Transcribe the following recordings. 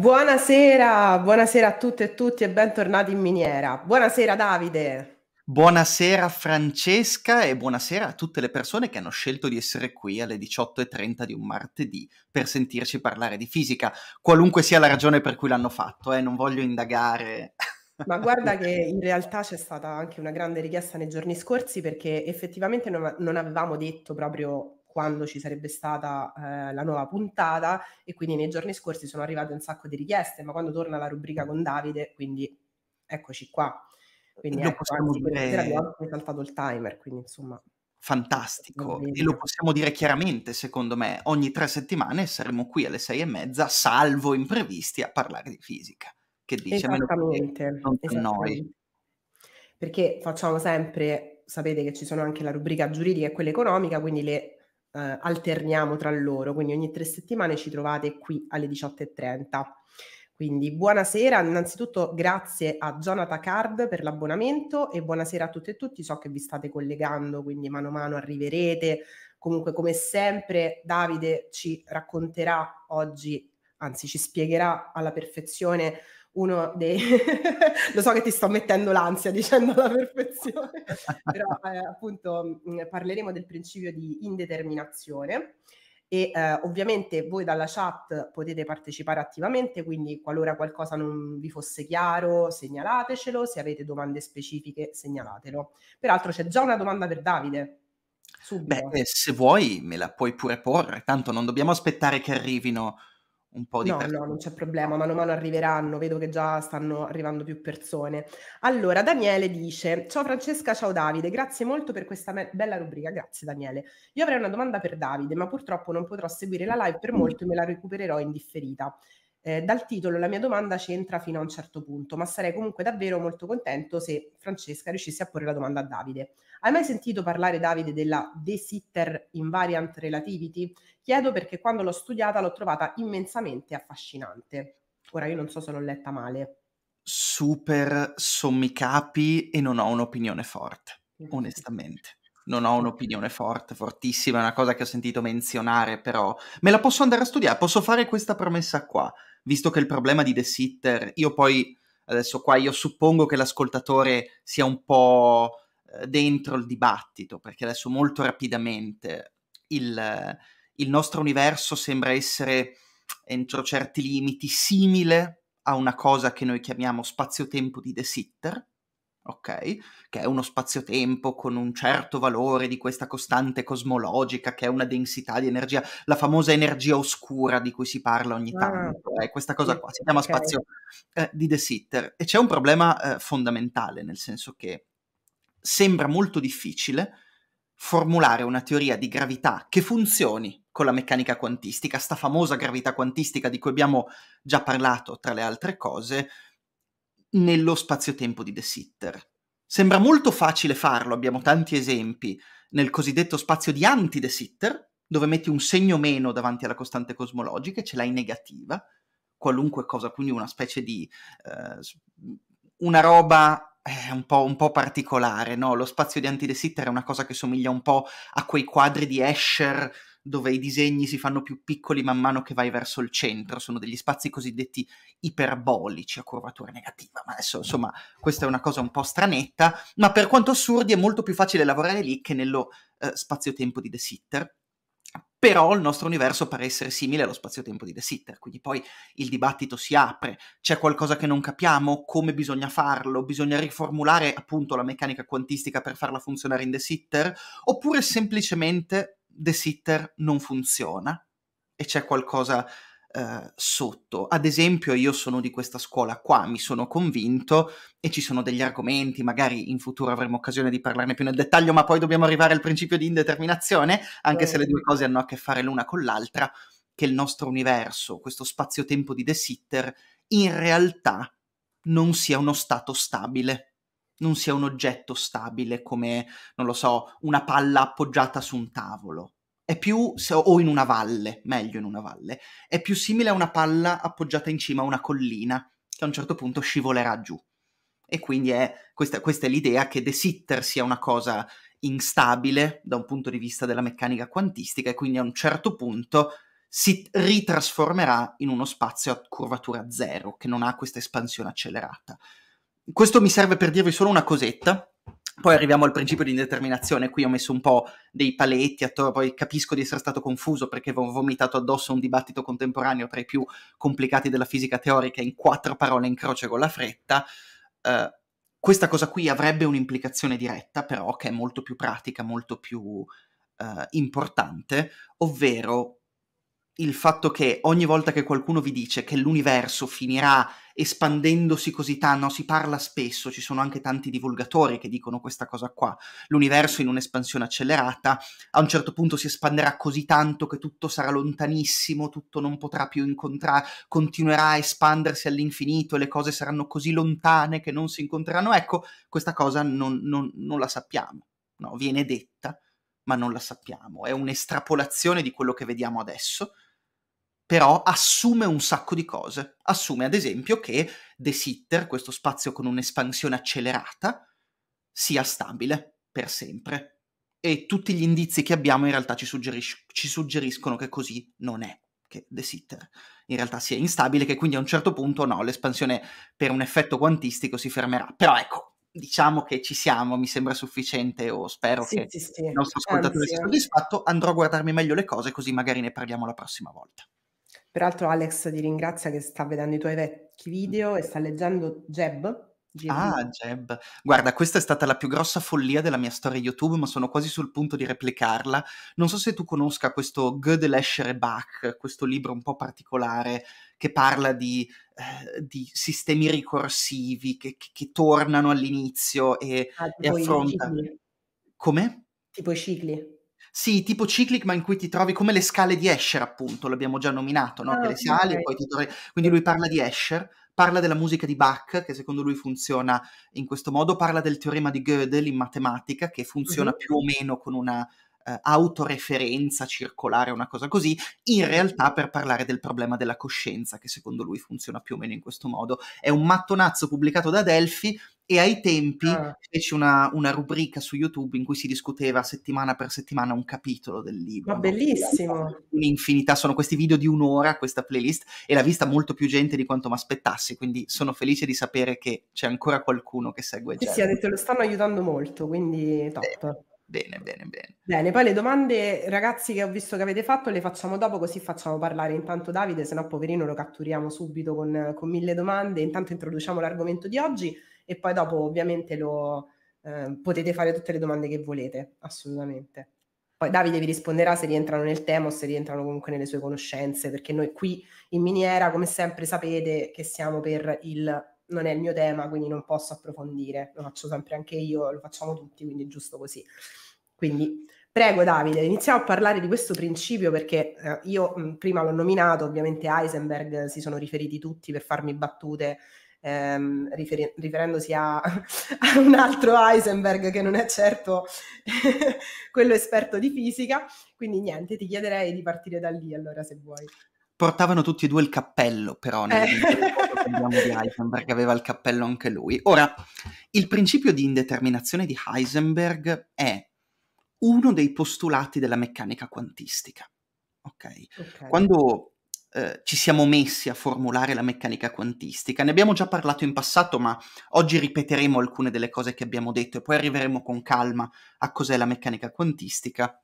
Buonasera, buonasera a tutte e tutti e bentornati in miniera. Buonasera Davide. Buonasera Francesca e buonasera a tutte le persone che hanno scelto di essere qui alle 18.30 di un martedì per sentirci parlare di fisica, qualunque sia la ragione per cui l'hanno fatto, eh, non voglio indagare. Ma guarda che in realtà c'è stata anche una grande richiesta nei giorni scorsi perché effettivamente non, avevamo detto proprio quando ci sarebbe stata eh, la nuova puntata e quindi nei giorni scorsi sono arrivate un sacco di richieste, ma quando torna la rubrica con Davide, quindi eccoci qua. Quindi ecco, anzi, dire... abbiamo saltato il timer, quindi insomma... Fantastico, e lo possiamo dire chiaramente, secondo me, ogni tre settimane saremo qui alle sei e mezza, salvo imprevisti, a parlare di fisica. Che dice? Esattamente, non esattamente. noi. Perché facciamo sempre, sapete che ci sono anche la rubrica giuridica e quella economica, quindi le eh, alterniamo tra loro, quindi ogni tre settimane ci trovate qui alle 18.30. Quindi buonasera, innanzitutto grazie a Jonathan Card per l'abbonamento e buonasera a tutte e tutti, so che vi state collegando, quindi mano a mano arriverete. Comunque come sempre Davide ci racconterà oggi, anzi ci spiegherà alla perfezione uno dei... lo so che ti sto mettendo l'ansia dicendo la perfezione, però eh, appunto mh, mm, parleremo del principio di indeterminazione e eh, ovviamente voi dalla chat potete partecipare attivamente, quindi qualora qualcosa non vi fosse chiaro segnalatecelo, se avete domande specifiche segnalatelo. Peraltro c'è già una domanda per Davide. Subito. Beh, eh, se vuoi me la puoi pure porre, tanto non dobbiamo aspettare che arrivino un po' di... No, persone. no, non c'è problema, mano a mano arriveranno, vedo che già stanno arrivando più persone. Allora, Daniele dice, ciao Francesca, ciao Davide, grazie molto per questa me- bella rubrica, grazie Daniele. Io avrei una domanda per Davide, ma purtroppo non potrò seguire la live per mm. molto e me la recupererò in differita. Eh, dal titolo la mia domanda c'entra fino a un certo punto, ma sarei comunque davvero molto contento se Francesca riuscisse a porre la domanda a Davide. Hai mai sentito parlare, Davide, della The sitter Invariant Relativity? Chiedo perché quando l'ho studiata l'ho trovata immensamente affascinante. Ora io non so se l'ho letta male. Super sommi capi e non ho un'opinione forte, mm. onestamente non ho un'opinione forte, fortissima, è una cosa che ho sentito menzionare, però me la posso andare a studiare, posso fare questa promessa qua visto che il problema di The Sitter, io poi adesso qua io suppongo che l'ascoltatore sia un po' eh, dentro il dibattito, perché adesso molto rapidamente il, il nostro universo sembra essere entro certi limiti simile a una cosa che noi chiamiamo spazio-tempo di The Sitter, ok? Che è uno spazio-tempo con un certo valore di questa costante cosmologica, che è una densità di energia, la famosa energia oscura di cui si parla ogni ah, tanto, ah, eh, questa cosa qua, si chiama okay. spazio eh, di The Sitter. E c'è un problema eh, fondamentale, nel senso che sembra molto difficile formulare una teoria di gravità che funzioni con la meccanica quantistica, sta famosa gravità quantistica di cui abbiamo già parlato tra le altre cose, nello spazio-tempo di The Sitter. Sembra molto facile farlo, abbiamo tanti esempi nel cosiddetto spazio di anti-The Sitter, dove metti un segno meno davanti alla costante cosmologica e ce l'hai negativa, qualunque cosa, quindi una specie di... Eh, una roba eh, un, po', un, po', particolare, no? Lo spazio di anti-The Sitter è una cosa che somiglia un po' a quei quadri di Escher dove i disegni si fanno più piccoli man mano che vai verso il centro, sono degli spazi cosiddetti iperbolici a curvatura negativa, ma adesso insomma questa è una cosa un po' stranetta, ma per quanto assurdi è molto più facile lavorare lì che nello eh, spazio-tempo di The Sitter. Però il nostro universo pare essere simile allo spazio-tempo di The Sitter, quindi poi il dibattito si apre, c'è qualcosa che non capiamo, come bisogna farlo, bisogna riformulare appunto la meccanica quantistica per farla funzionare in The Sitter, oppure semplicemente The Sitter non funziona e c'è qualcosa eh, sotto. Ad esempio, io sono di questa scuola qua, mi sono convinto e ci sono degli argomenti, magari in futuro avremo occasione di parlarne più nel dettaglio, ma poi dobbiamo arrivare al principio di indeterminazione, anche se le due certo. cose hanno a che fare l'una con l'altra, che il nostro universo, questo spazio-tempo di The Sitter, in realtà non sia uno stato stabile non sia un oggetto stabile come, non lo so, una palla appoggiata su un tavolo. È più, se, o in una valle, meglio in una valle, è più simile a una palla appoggiata in cima a una collina che a un certo punto scivolerà giù. E quindi è, questa, questa è l'idea che The Sitter sia una cosa instabile da un punto di vista della meccanica quantistica e quindi a un certo punto si ritrasformerà in uno spazio a curvatura zero che non ha questa espansione accelerata questo mi serve per dirvi solo una cosetta. Poi arriviamo al principio di indeterminazione, qui ho messo un po' dei paletti attorno, poi capisco di essere stato confuso perché ho vomitato addosso un dibattito contemporaneo tra i più complicati della fisica teorica in quattro parole in croce con la fretta. Uh, questa cosa qui avrebbe un'implicazione diretta, però, che è molto più pratica, molto più uh, importante, ovvero il fatto che ogni volta che qualcuno vi dice che l'universo finirà espandendosi così tanto, si parla spesso, ci sono anche tanti divulgatori che dicono questa cosa qua, l'universo in un'espansione accelerata, a un certo punto si espanderà così tanto che tutto sarà lontanissimo, tutto non potrà più incontrare, continuerà a espandersi all'infinito e le cose saranno così lontane che non si incontreranno. Ecco, questa cosa non, non, non la sappiamo, no? viene detta, ma non la sappiamo, è un'estrapolazione di quello che vediamo adesso però assume un sacco di cose. Assume ad esempio che The Sitter, questo spazio con un'espansione accelerata, sia stabile per sempre. E tutti gli indizi che abbiamo in realtà ci, suggeris- ci suggeriscono che così non è che The Sitter in realtà sia instabile, che quindi a un certo punto no, l'espansione per un effetto quantistico si fermerà. Però ecco, diciamo che ci siamo, mi sembra sufficiente o spero sì, che sì, sì. il nostro ascoltatore Anzi, sia eh. soddisfatto, andrò a guardarmi meglio le cose così magari ne parliamo la prossima volta. Peraltro Alex ti ringrazia che sta vedendo i tuoi vecchi mm. video e sta leggendo Jeb. Jeb. Ah, Jeb. Guarda, questa è stata la più grossa follia della mia storia YouTube, ma sono quasi sul punto di replicarla. Non so se tu conosca questo Goethe Lescher Bach, questo libro un po' particolare che parla di, eh, di sistemi ricorsivi che, che, che, tornano all'inizio e, ah, e affrontano. Come? Tipo i cicli. Sì, tipo cyclic, ma in cui ti trovi come le scale di Escher, appunto, l'abbiamo già nominato, no? Oh, che le sali okay. poi ti trovi... Quindi lui parla di Escher, parla della musica di Bach, che secondo lui funziona in questo modo, parla del teorema di Gödel in matematica, che funziona mm-hmm. più o meno con una eh, autoreferenza circolare, una cosa così, in realtà per parlare del problema della coscienza, che secondo lui funziona più o meno in questo modo. È un mattonazzo pubblicato da Delphi e ai tempi ah. feci una, una, rubrica su YouTube in cui si discuteva settimana per settimana un capitolo del libro. Ma bellissimo! Un'infinità, sono questi video di un'ora, questa playlist, e l'ha vista molto più gente di quanto mi aspettassi, quindi sono felice di sapere che c'è ancora qualcuno che segue Sì, sì, ha detto lo stanno aiutando molto, quindi top. Eh. Bene, bene, bene. Bene, poi le domande, ragazzi, che ho visto che avete fatto, le facciamo dopo, così facciamo parlare intanto Davide, se no poverino lo catturiamo subito con, con mille domande. Intanto introduciamo l'argomento di oggi e poi dopo ovviamente lo, eh, potete fare tutte le domande che volete, assolutamente. Poi Davide vi risponderà se rientrano nel tema o se rientrano comunque nelle sue conoscenze, perché noi qui in miniera, come sempre, sapete che siamo per il non è il mio tema, quindi non posso approfondire, lo faccio sempre anche io, lo facciamo tutti, quindi è giusto così. Quindi prego Davide, iniziamo a parlare di questo principio perché eh, io mh, prima l'ho nominato, ovviamente Heisenberg si sono riferiti tutti per farmi battute ehm, rifer- riferendosi a, a, un altro Heisenberg che non è certo quello esperto di fisica. Quindi niente, ti chiederei di partire da lì allora se vuoi. Portavano tutti e due il cappello, però, nel eh. di Heisenberg aveva il cappello anche lui. Ora, il principio di indeterminazione di Heisenberg è uno dei postulati della meccanica quantistica. Okay. Okay. Quando eh, ci siamo messi a formulare la meccanica quantistica. Ne abbiamo già parlato in passato, ma oggi ripeteremo alcune delle cose che abbiamo detto e poi arriveremo con calma a cos'è la meccanica quantistica.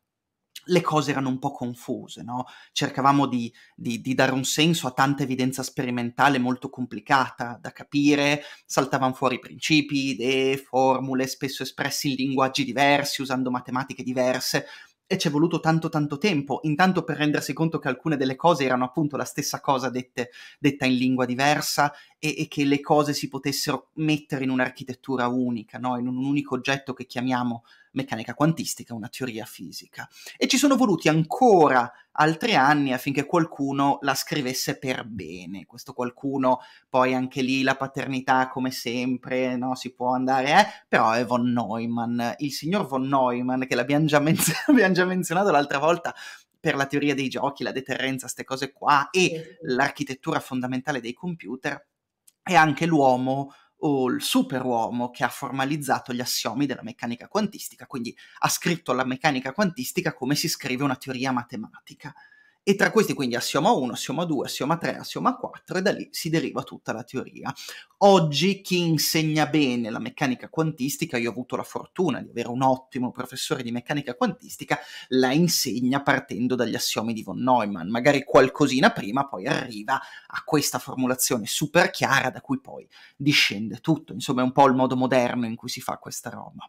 Le cose erano un po' confuse, no? Cercavamo di, di, di dare un senso a tanta evidenza sperimentale molto complicata da capire, saltavano fuori principi, idee, formule, spesso espressi in linguaggi diversi, usando matematiche diverse, e ci è voluto tanto tanto tempo, intanto per rendersi conto che alcune delle cose erano appunto la stessa cosa dette, detta in lingua diversa e, e, che le cose si potessero mettere in un'architettura unica, no? in un unico oggetto che chiamiamo meccanica quantistica, una teoria fisica. E ci sono voluti ancora altri anni affinché qualcuno la scrivesse per bene. Questo qualcuno, poi anche lì la paternità, come sempre, no? si può andare, eh? però è von Neumann, il signor von Neumann, che l'abbiamo già, men- l'abbiamo già menzionato l'altra volta, per la teoria dei giochi, la deterrenza, queste cose qua, e l'architettura fondamentale dei computer, è anche l'uomo o il superuomo che ha formalizzato gli assiomi della meccanica quantistica, quindi ha scritto la meccanica quantistica come si scrive una teoria matematica e tra questi quindi assioma 1, assioma 2, assioma 3, assioma 4 e da lì si deriva tutta la teoria. Oggi chi insegna bene la meccanica quantistica, io ho avuto la fortuna di avere un ottimo professore di meccanica quantistica, la insegna partendo dagli assiomi di von Neumann, magari qualcosina prima poi arriva a questa formulazione super chiara da cui poi discende tutto, insomma è un po' il modo moderno in cui si fa questa roba.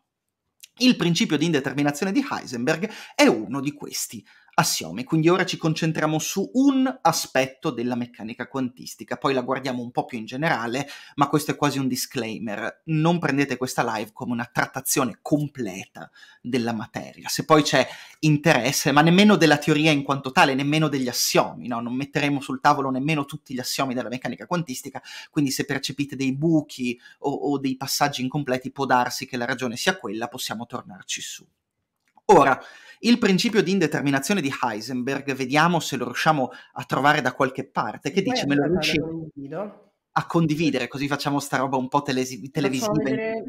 Il principio di indeterminazione di Heisenberg è uno di questi assiomi. Quindi ora ci concentriamo su un aspetto della meccanica quantistica, poi la guardiamo un po' più in generale, ma questo è quasi un disclaimer. Non prendete questa live come una trattazione completa della materia. Se poi c'è interesse, ma nemmeno della teoria in quanto tale, nemmeno degli assiomi, no? non metteremo sul tavolo nemmeno tutti gli assiomi della meccanica quantistica, quindi se percepite dei buchi o, o dei passaggi incompleti può darsi che la ragione sia quella, possiamo tornarci su. Ora, il principio di indeterminazione di Heisenberg, vediamo se lo riusciamo a trovare da qualche parte, che dici, me lo riuscivo a condividere, così facciamo sta roba un po' telesi- televisiva.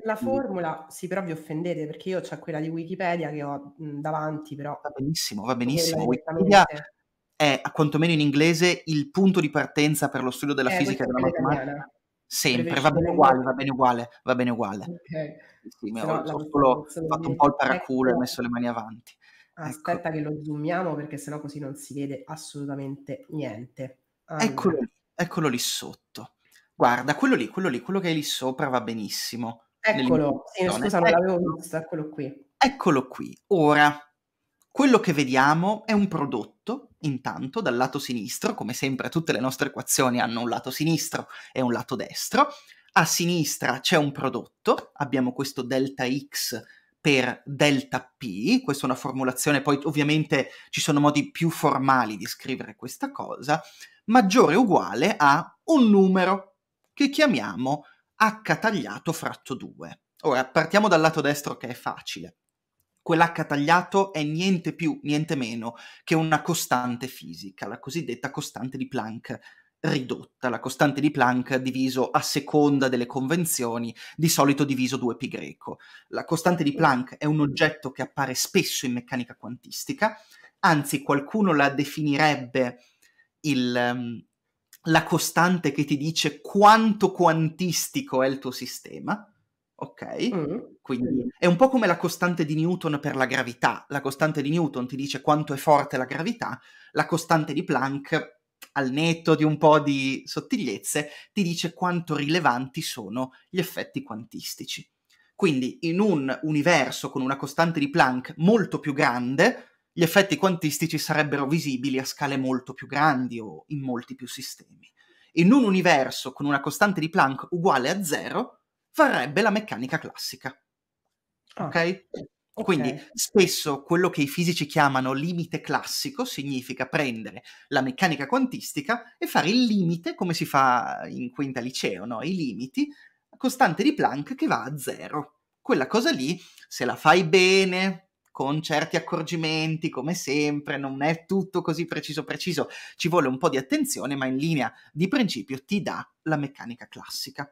la formula, sì, però vi offendete perché io ho quella di Wikipedia che ho davanti, però... Va benissimo, va benissimo. Wikipedia è, quantomeno in inglese, il punto di partenza per lo studio della eh, fisica e della matematica. Italiana Sempre, va bene uguale, va bene uguale, va bene uguale. Okay. Sì, mi ho, solo fatto un po' il paraculo e ho messo le mani avanti. Ecco. Aspetta ecco. che lo zoomiamo perché sennò così non si vede assolutamente niente. Allora. Eccolo, eccolo lì sotto. Guarda, quello lì, quello lì, quello che è lì sopra va benissimo. Eccolo, sì, scusa, non l'avevo ecco. visto, eccolo qui. Eccolo qui. Ora, quello che vediamo è un prodotto, intanto, dal lato sinistro, come sempre tutte le nostre equazioni hanno un lato sinistro e un lato destro. A sinistra c'è un prodotto, abbiamo questo delta x per delta p, questa è una formulazione, poi ovviamente ci sono modi più formali di scrivere questa cosa, maggiore o uguale a un numero che chiamiamo h tagliato fratto 2. Ora partiamo dal lato destro che è facile quell'H tagliato è niente più, niente meno che una costante fisica, la cosiddetta costante di Planck ridotta, la costante di Planck diviso a seconda delle convenzioni, di solito diviso 2π. La costante di Planck è un oggetto che appare spesso in meccanica quantistica, anzi qualcuno la definirebbe il, ehm, la costante che ti dice quanto quantistico è il tuo sistema, ok? Mm. Quindi è un po' come la costante di Newton per la gravità. La costante di Newton ti dice quanto è forte la gravità, la costante di Planck, al netto di un po' di sottigliezze, ti dice quanto rilevanti sono gli effetti quantistici. Quindi in un universo con una costante di Planck molto più grande, gli effetti quantistici sarebbero visibili a scale molto più grandi o in molti più sistemi. In un universo con una costante di Planck uguale a zero, farebbe la meccanica classica. Ah, okay? ok? Quindi spesso quello che i fisici chiamano limite classico significa prendere la meccanica quantistica e fare il limite, come si fa in quinta liceo, no? i limiti, costante di Planck che va a zero. Quella cosa lì, se la fai bene, con certi accorgimenti, come sempre, non è tutto così preciso preciso, ci vuole un po' di attenzione, ma in linea di principio ti dà la meccanica classica.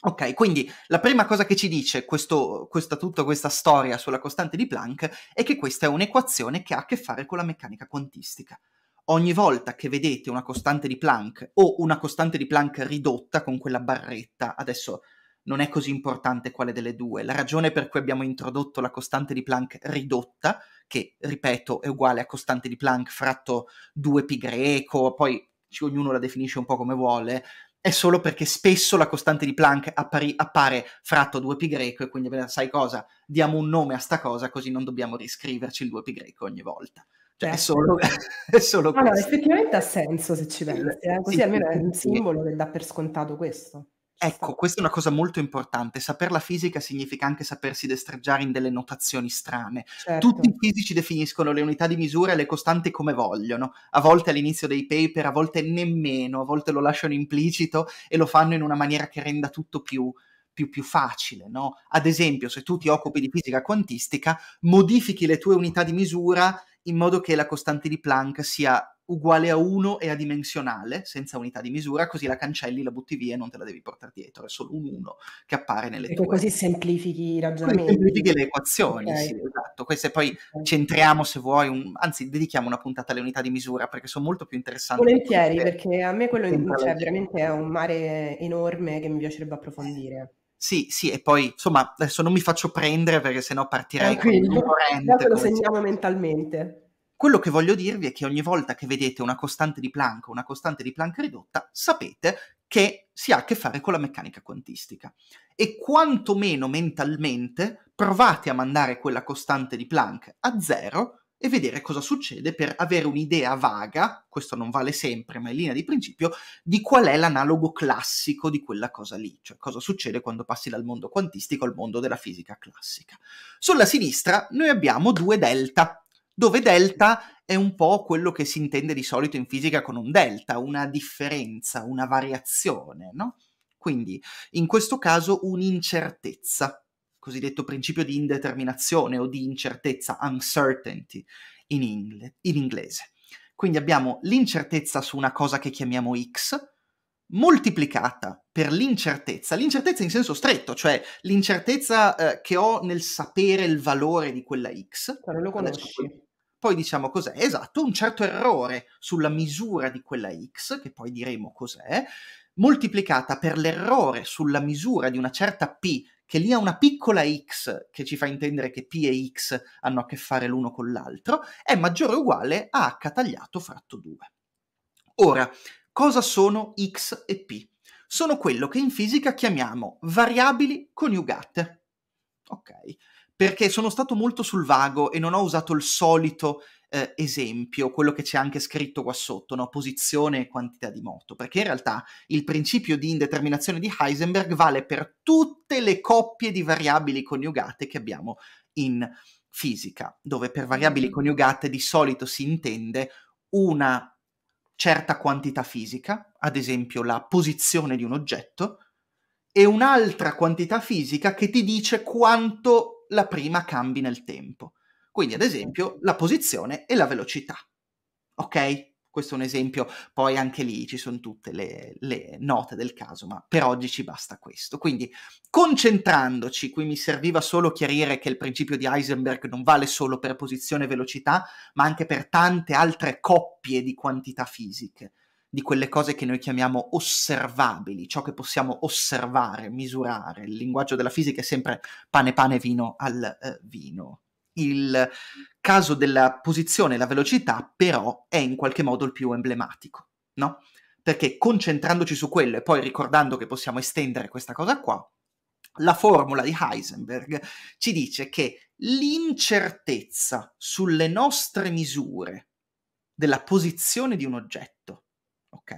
Ok, quindi la prima cosa che ci dice questo, questa, tutta questa storia sulla costante di Planck è che questa è un'equazione che ha a che fare con la meccanica quantistica. Ogni volta che vedete una costante di Planck o una costante di Planck ridotta con quella barretta, adesso non è così importante quale delle due, la ragione per cui abbiamo introdotto la costante di Planck ridotta, che ripeto è uguale a costante di Planck fratto 2π greco, poi ognuno la definisce un po' come vuole, è solo perché spesso la costante di Planck appari- appare fratto 2π greco e quindi sai cosa, diamo un nome a sta cosa così non dobbiamo riscriverci il 2π greco ogni volta. Cioè, certo. è solo, è solo allora, questo. effettivamente ha senso se ci pensi, eh? così sì, almeno sì, è un simbolo che dà per scontato questo. Ecco, questa è una cosa molto importante. Saper la fisica significa anche sapersi destreggiare in delle notazioni strane. Certo. Tutti i fisici definiscono le unità di misura e le costanti come vogliono, a volte all'inizio dei paper, a volte nemmeno, a volte lo lasciano implicito e lo fanno in una maniera che renda tutto più, più, più facile. No? Ad esempio, se tu ti occupi di fisica quantistica, modifichi le tue unità di misura in modo che la costante di Planck sia uguale a 1 e adimensionale, senza unità di misura, così la cancelli, la butti via e non te la devi portare dietro, è solo un 1 che appare nelle tue. così semplifichi i ragionamenti. Così semplifichi le equazioni, okay. sì, esatto. Queste poi okay. centriamo, se vuoi, un... anzi dedichiamo una puntata alle unità di misura, perché sono molto più interessanti. Volentieri, perché a me quello in... cioè, veramente è un mare enorme che mi piacerebbe approfondire. Sì, sì, e poi insomma adesso non mi faccio prendere perché sennò partirei. Tranquillo, eh, lo segniamo mentalmente. Quello che voglio dirvi è che ogni volta che vedete una costante di Planck o una costante di Planck ridotta, sapete che si ha a che fare con la meccanica quantistica. E quantomeno mentalmente provate a mandare quella costante di Planck a zero e vedere cosa succede per avere un'idea vaga, questo non vale sempre, ma in linea di principio, di qual è l'analogo classico di quella cosa lì, cioè cosa succede quando passi dal mondo quantistico al mondo della fisica classica. Sulla sinistra noi abbiamo due delta, dove delta è un po' quello che si intende di solito in fisica con un delta, una differenza, una variazione, no? Quindi in questo caso un'incertezza, cosiddetto principio di indeterminazione o di incertezza, uncertainty in, ingle- in inglese. Quindi abbiamo l'incertezza su una cosa che chiamiamo x, moltiplicata per l'incertezza, l'incertezza in senso stretto, cioè l'incertezza eh, che ho nel sapere il valore di quella x. Cioè non lo conosci poi diciamo cos'è, esatto, un certo errore sulla misura di quella x, che poi diremo cos'è, moltiplicata per l'errore sulla misura di una certa p, che lì ha una piccola x che ci fa intendere che p e x hanno a che fare l'uno con l'altro, è maggiore o uguale a h tagliato fratto 2. Ora, cosa sono x e p? Sono quello che in fisica chiamiamo variabili coniugate. Ok perché sono stato molto sul vago e non ho usato il solito eh, esempio, quello che c'è anche scritto qua sotto, no? posizione e quantità di moto, perché in realtà il principio di indeterminazione di Heisenberg vale per tutte le coppie di variabili coniugate che abbiamo in fisica, dove per variabili mm. coniugate di solito si intende una certa quantità fisica, ad esempio la posizione di un oggetto, e un'altra quantità fisica che ti dice quanto la prima cambi nel tempo. Quindi, ad esempio, la posizione e la velocità. Ok? Questo è un esempio, poi anche lì ci sono tutte le, le note del caso, ma per oggi ci basta questo. Quindi, concentrandoci, qui mi serviva solo chiarire che il principio di Heisenberg non vale solo per posizione e velocità, ma anche per tante altre coppie di quantità fisiche di quelle cose che noi chiamiamo osservabili, ciò che possiamo osservare, misurare. Il linguaggio della fisica è sempre pane, pane, vino al eh, vino. Il caso della posizione e la velocità, però, è in qualche modo il più emblematico, no? Perché concentrandoci su quello e poi ricordando che possiamo estendere questa cosa qua, la formula di Heisenberg ci dice che l'incertezza sulle nostre misure della posizione di un oggetto ok?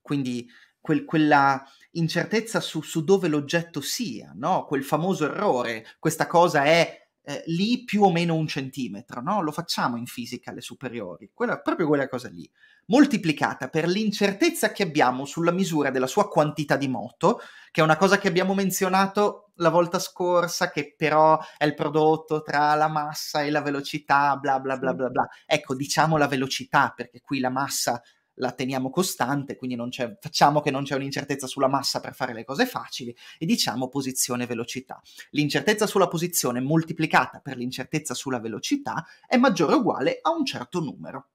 Quindi quel, quella incertezza su, su, dove l'oggetto sia, no? Quel famoso errore, questa cosa è eh, lì più o meno un centimetro, no? Lo facciamo in fisica alle superiori, quella, proprio quella cosa lì, moltiplicata per l'incertezza che abbiamo sulla misura della sua quantità di moto, che è una cosa che abbiamo menzionato la volta scorsa, che però è il prodotto tra la massa e la velocità, bla bla bla bla bla. Ecco, diciamo la velocità, perché qui la massa la teniamo costante, quindi facciamo che non c'è un'incertezza sulla massa per fare le cose facili e diciamo posizione velocità. L'incertezza sulla posizione moltiplicata per l'incertezza sulla velocità è maggiore o uguale a un certo numero.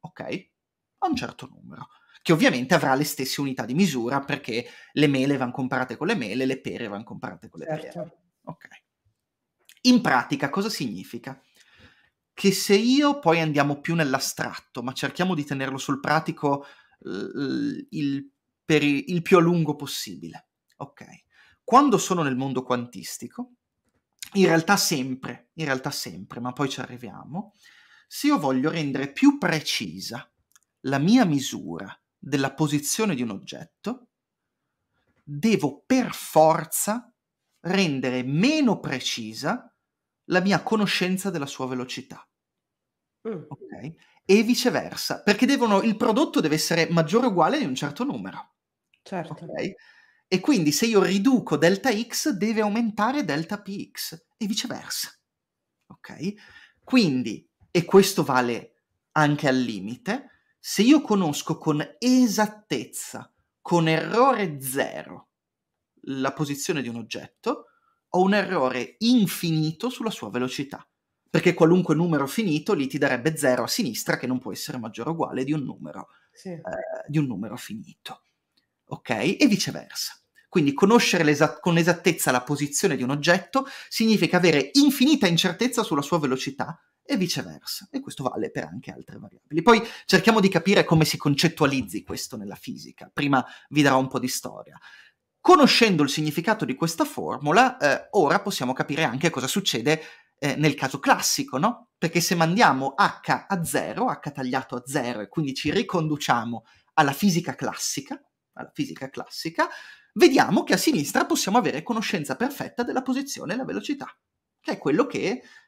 Ok? A un certo numero che ovviamente avrà le stesse unità di misura perché le mele vanno comparate con le mele, le pere vanno comparate con le certo. pere. Ok. In pratica cosa significa? che se io poi andiamo più nell'astratto, ma cerchiamo di tenerlo sul pratico il, per il più a lungo possibile. Ok. Quando sono nel mondo quantistico, in realtà sempre, in realtà sempre, ma poi ci arriviamo, se io voglio rendere più precisa la mia misura della posizione di un oggetto, devo per forza rendere meno precisa la mia conoscenza della sua velocità. Mm. Okay? E viceversa, perché devono, il prodotto deve essere maggiore o uguale di un certo numero. Certo. Okay? E quindi se io riduco delta x deve aumentare delta px e viceversa. Ok? Quindi, e questo vale anche al limite, se io conosco con esattezza, con errore zero, la posizione di un oggetto, ho un errore infinito sulla sua velocità perché qualunque numero finito lì ti darebbe 0 a sinistra che non può essere maggiore o uguale di un numero, sì. eh, di un numero finito. Ok? E viceversa. Quindi conoscere con esattezza la posizione di un oggetto significa avere infinita incertezza sulla sua velocità e viceversa. E questo vale per anche altre variabili. Poi cerchiamo di capire come si concettualizzi questo nella fisica. Prima vi darò un po' di storia. Conoscendo il significato di questa formula, eh, ora possiamo capire anche cosa succede eh, nel caso classico, no? Perché se mandiamo h a 0, h tagliato a 0, e quindi ci riconduciamo alla fisica classica, alla fisica classica, vediamo che a sinistra possiamo avere conoscenza perfetta della posizione e la velocità, che è quello che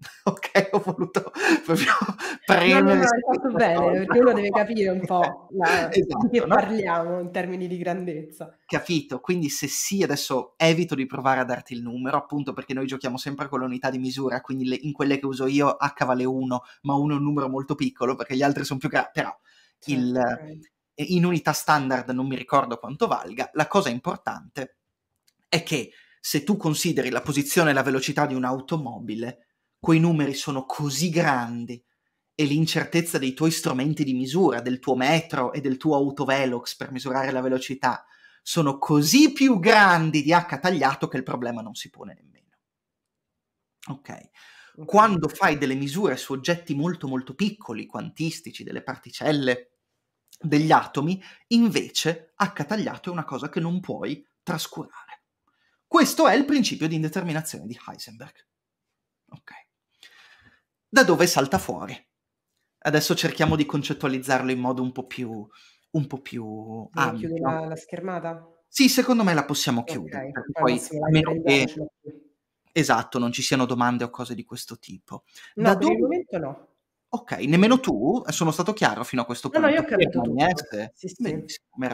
ok, ho voluto proprio prendere. No, no, è bene, perché uno deve capire un po' la, esatto, di che no? parliamo in termini di grandezza. Capito, quindi se sì, adesso evito di provare a darti il numero, appunto perché noi giochiamo sempre con le unità di misura, quindi le, in quelle che uso io H vale 1, ma 1 è un numero molto piccolo perché gli altri sono più grandi, però certo, il, in unità standard non mi ricordo quanto valga, la cosa importante è che se tu consideri la posizione e la velocità di un'automobile, quei numeri sono così grandi e l'incertezza dei tuoi strumenti di misura, del tuo metro e del tuo autovelox per misurare la velocità, sono così più grandi di H tagliato che il problema non si pone nemmeno. Ok. Quando fai delle misure su oggetti molto molto piccoli, quantistici, delle particelle, degli atomi, invece H tagliato è una cosa che non puoi trascurare. Questo è il principio di indeterminazione di Heisenberg. Okay da dove salta fuori. Adesso cerchiamo di concettualizzarlo in modo un po' più, un po più ampio. Chiudi la, la, schermata? Sì, secondo me la possiamo okay, chiudere. Poi, a meno che... Esatto, non ci siano domande o cose di questo tipo. No, da per dove... il momento no. Ok, nemmeno tu? Eh, sono stato chiaro fino a questo punto. No, no, io ho capito Niente. Sì, sì.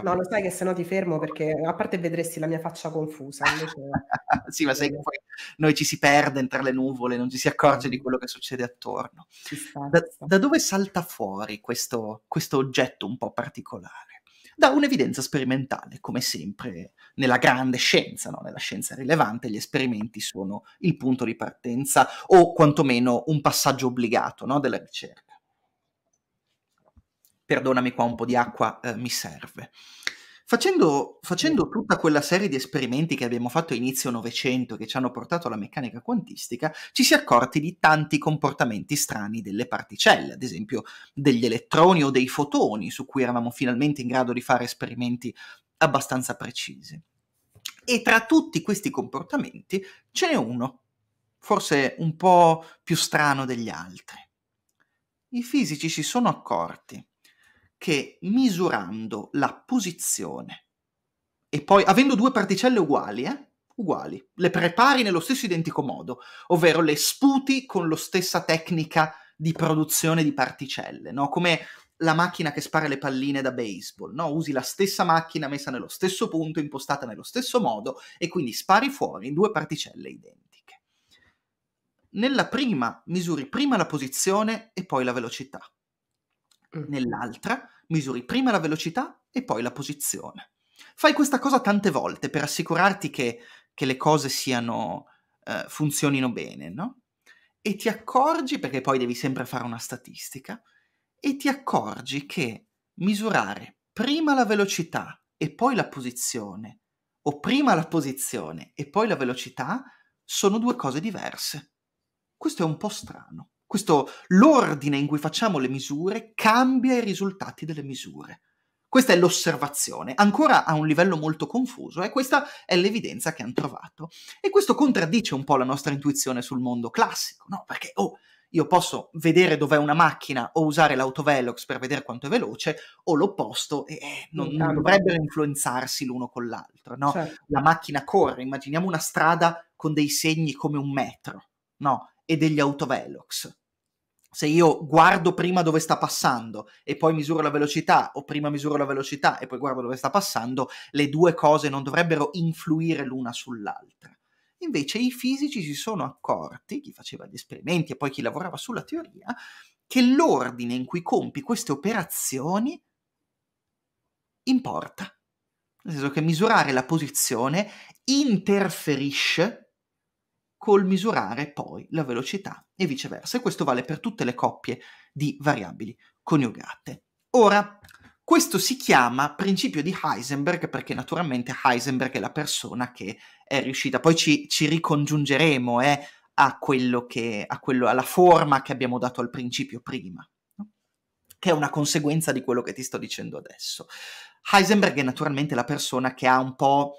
no, lo sai che se no ti fermo perché a parte vedresti la mia faccia confusa. Invece... sì, ma sai che poi noi ci si perde tra le nuvole, non ci si accorge di mm. quello che succede attorno. Da, da dove salta fuori questo, questo oggetto un po' particolare? da un'evidenza sperimentale, come sempre nella grande scienza, no? nella scienza rilevante gli esperimenti sono il punto di partenza o quantomeno un passaggio obbligato no? della ricerca. Perdonami qua un po' di acqua, eh, mi serve. Facendo, facendo, tutta quella serie di esperimenti che abbiamo fatto a inizio Novecento che ci hanno portato alla meccanica quantistica, ci si è accorti di tanti comportamenti strani delle particelle, ad esempio degli elettroni o dei fotoni, su cui eravamo finalmente in grado di fare esperimenti abbastanza precisi. E tra tutti questi comportamenti ce n'è uno, forse un po' più strano degli altri. I fisici si sono accorti che misurando la posizione e poi avendo due particelle uguali, eh, uguali, le prepari nello stesso identico modo, ovvero le sputi con la stessa tecnica di produzione di particelle, no? come la macchina che spara le palline da baseball, no? usi la stessa macchina messa nello stesso punto, impostata nello stesso modo e quindi spari fuori due particelle identiche. Nella prima misuri prima la posizione e poi la velocità, mm. nell'altra misuri prima la velocità e poi la posizione. Fai questa cosa tante volte per assicurarti che, che le cose siano, eh, funzionino bene, no? E ti accorgi, perché poi devi sempre fare una statistica, e ti accorgi che misurare prima la velocità e poi la posizione, o prima la posizione e poi la velocità, sono due cose diverse. Questo è un po' strano questo l'ordine in cui facciamo le misure cambia i risultati delle misure. Questa è l'osservazione, ancora a un livello molto confuso, e questa è l'evidenza che hanno trovato. E questo contraddice un po' la nostra intuizione sul mondo classico, no? Perché, oh, io posso vedere dov'è una macchina o usare l'autovelox per vedere quanto è veloce, o l'opposto, e eh, non, non dovrebbero influenzarsi l'uno con l'altro, no? Certo. La macchina corre, immaginiamo una strada con dei segni come un metro, no? E degli autovelox se io guardo prima dove sta passando e poi misuro la velocità, o prima misuro la velocità e poi guardo dove sta passando, le due cose non dovrebbero influire l'una sull'altra. Invece i fisici si sono accorti, chi faceva gli esperimenti e poi chi lavorava sulla teoria, che l'ordine in cui compi queste operazioni importa. Nel senso che misurare la posizione interferisce col misurare poi la velocità e viceversa. E questo vale per tutte le coppie di variabili coniugate. Ora, questo si chiama principio di Heisenberg perché naturalmente Heisenberg è la persona che è riuscita, poi ci, ci ricongiungeremo eh, a quello che, a quello, alla forma che abbiamo dato al principio prima, no? che è una conseguenza di quello che ti sto dicendo adesso. Heisenberg è naturalmente la persona che ha un po'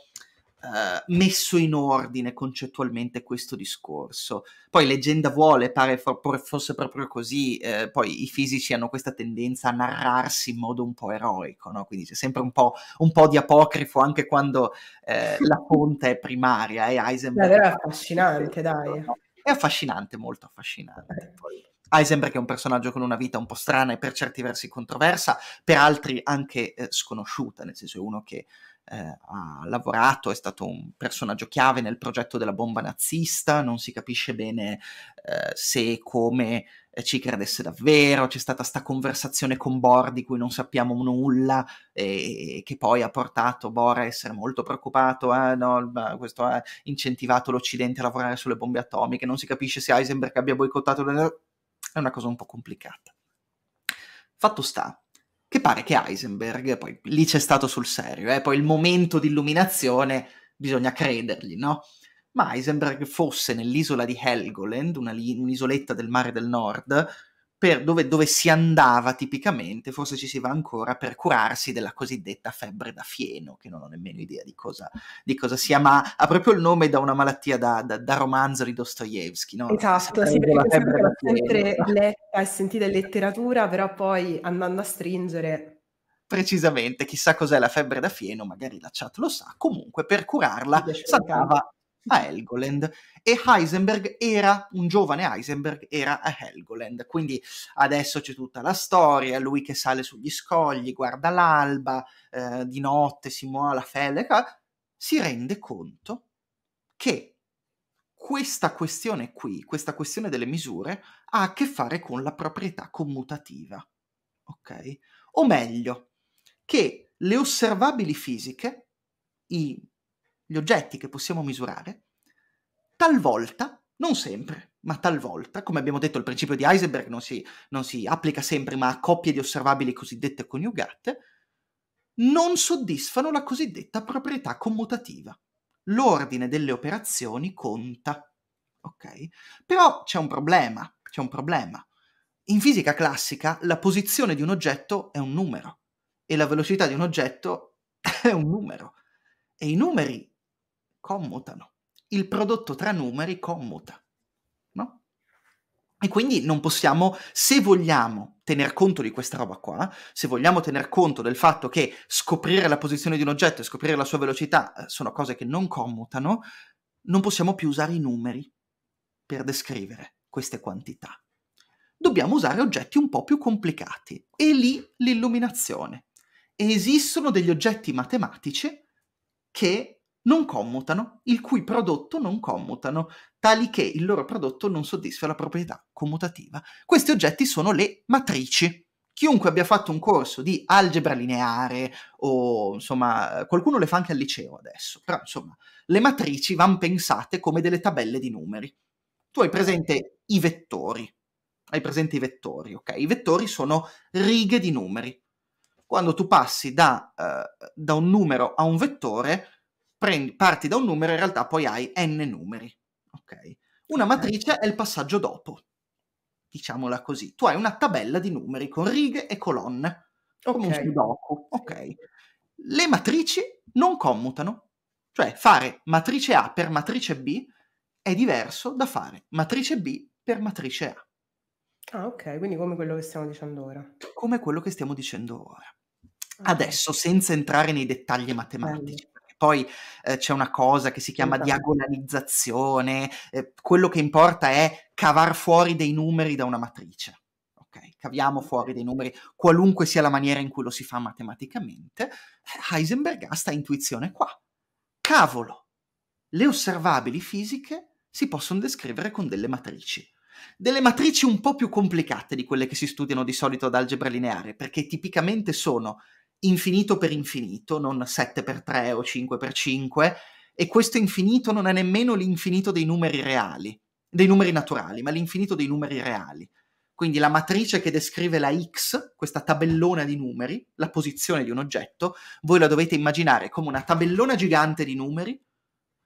Eh, messo in ordine concettualmente questo discorso. Poi leggenda vuole, pare for- fosse proprio così, eh, poi i fisici hanno questa tendenza a narrarsi in modo un po' eroico, no? quindi c'è sempre un po', un po di apocrifo anche quando eh, la fonte è primaria e eh, Heisenberg... è affascinante, dai. È affascinante, molto affascinante. Poi. Heisenberg è un personaggio con una vita un po' strana e per certi versi controversa, per altri anche eh, sconosciuta, nel senso è uno che eh, ha lavorato, è stato un personaggio chiave nel progetto della bomba nazista, non si capisce bene eh, se e come eh, ci credesse davvero, c'è stata sta conversazione con Bohr di cui non sappiamo nulla e, e che poi ha portato Bohr a essere molto preoccupato, eh, no, questo ha incentivato l'Occidente a lavorare sulle bombe atomiche, non si capisce se Heisenberg abbia boicottato, è una cosa un po' complicata. Fatto sta che pare che Heisenberg, poi lì c'è stato sul serio, eh, poi il momento di illuminazione bisogna credergli, no? Ma Heisenberg fosse nell'isola di Helgoland, una, un'isoletta del mare del nord, dove, dove, si andava tipicamente, forse ci si va ancora, per curarsi della cosiddetta febbre da fieno, che non ho nemmeno idea di cosa, di cosa sia, ma ha proprio il nome da una malattia da, da, da romanzo di Dostoevsky. No? Esatto, la, sì, perché la febbre da sempre letta e sentita in letteratura, però poi andando a stringere precisamente chissà cos'è la febbre da fieno, magari la chat lo sa, comunque per curarla saltava a Helgoland e Heisenberg era, un giovane Heisenberg era a Helgoland, quindi adesso c'è tutta la storia, lui che sale sugli scogli, guarda l'alba, eh, di notte si muove alla felle, si rende conto che questa questione qui, questa questione delle misure, ha a che fare con la proprietà commutativa, ok? O meglio, che le osservabili fisiche, i gli oggetti che possiamo misurare, talvolta, non sempre, ma talvolta, come abbiamo detto il principio di Heisenberg non si, non si applica sempre, ma a coppie di osservabili cosiddette coniugate, non soddisfano la cosiddetta proprietà commutativa. L'ordine delle operazioni conta. Ok? Però c'è un problema, c'è un problema. In fisica classica la posizione di un oggetto è un numero e la velocità di un oggetto è un numero. E i numeri commutano. Il prodotto tra numeri commuta. No? E quindi non possiamo, se vogliamo tener conto di questa roba qua, se vogliamo tener conto del fatto che scoprire la posizione di un oggetto e scoprire la sua velocità eh, sono cose che non commutano, non possiamo più usare i numeri per descrivere queste quantità. Dobbiamo usare oggetti un po' più complicati e lì l'illuminazione. esistono degli oggetti matematici che non commutano, il cui prodotto non commutano, tali che il loro prodotto non soddisfa la proprietà commutativa. Questi oggetti sono le matrici. Chiunque abbia fatto un corso di algebra lineare o insomma qualcuno le fa anche al liceo adesso, però insomma le matrici vanno pensate come delle tabelle di numeri. Tu hai presente i vettori, hai presente i vettori, ok? I vettori sono righe di numeri. Quando tu passi da, uh, da un numero a un vettore, prendi, parti da un numero e in realtà poi hai n numeri. Okay? Una matrice è il passaggio dopo, diciamola così. Tu hai una tabella di numeri con righe e colonne, come okay. un sudoku. Okay. Le matrici non commutano, cioè fare matrice A per matrice B è diverso da fare matrice B per matrice A. Ah, ok, quindi come quello che stiamo dicendo ora. Come quello che stiamo dicendo ora. Ah, Adesso, senza entrare nei dettagli matematici, poi eh, c'è una cosa che si chiama diagonalizzazione, eh, quello che importa è cavar fuori dei numeri da una matrice. Okay? Caviamo fuori dei numeri, qualunque sia la maniera in cui lo si fa matematicamente, Heisenberg ha sta intuizione qua. Cavolo, le osservabili fisiche si possono descrivere con delle matrici delle matrici un po' più complicate di quelle che si studiano di solito ad algebra lineare, perché tipicamente sono infinito per infinito, non 7 per 3 o 5 per 5, e questo infinito non è nemmeno l'infinito dei numeri reali, dei numeri naturali, ma l'infinito dei numeri reali. Quindi la matrice che descrive la X, questa tabellona di numeri, la posizione di un oggetto, voi la dovete immaginare come una tabellona gigante di numeri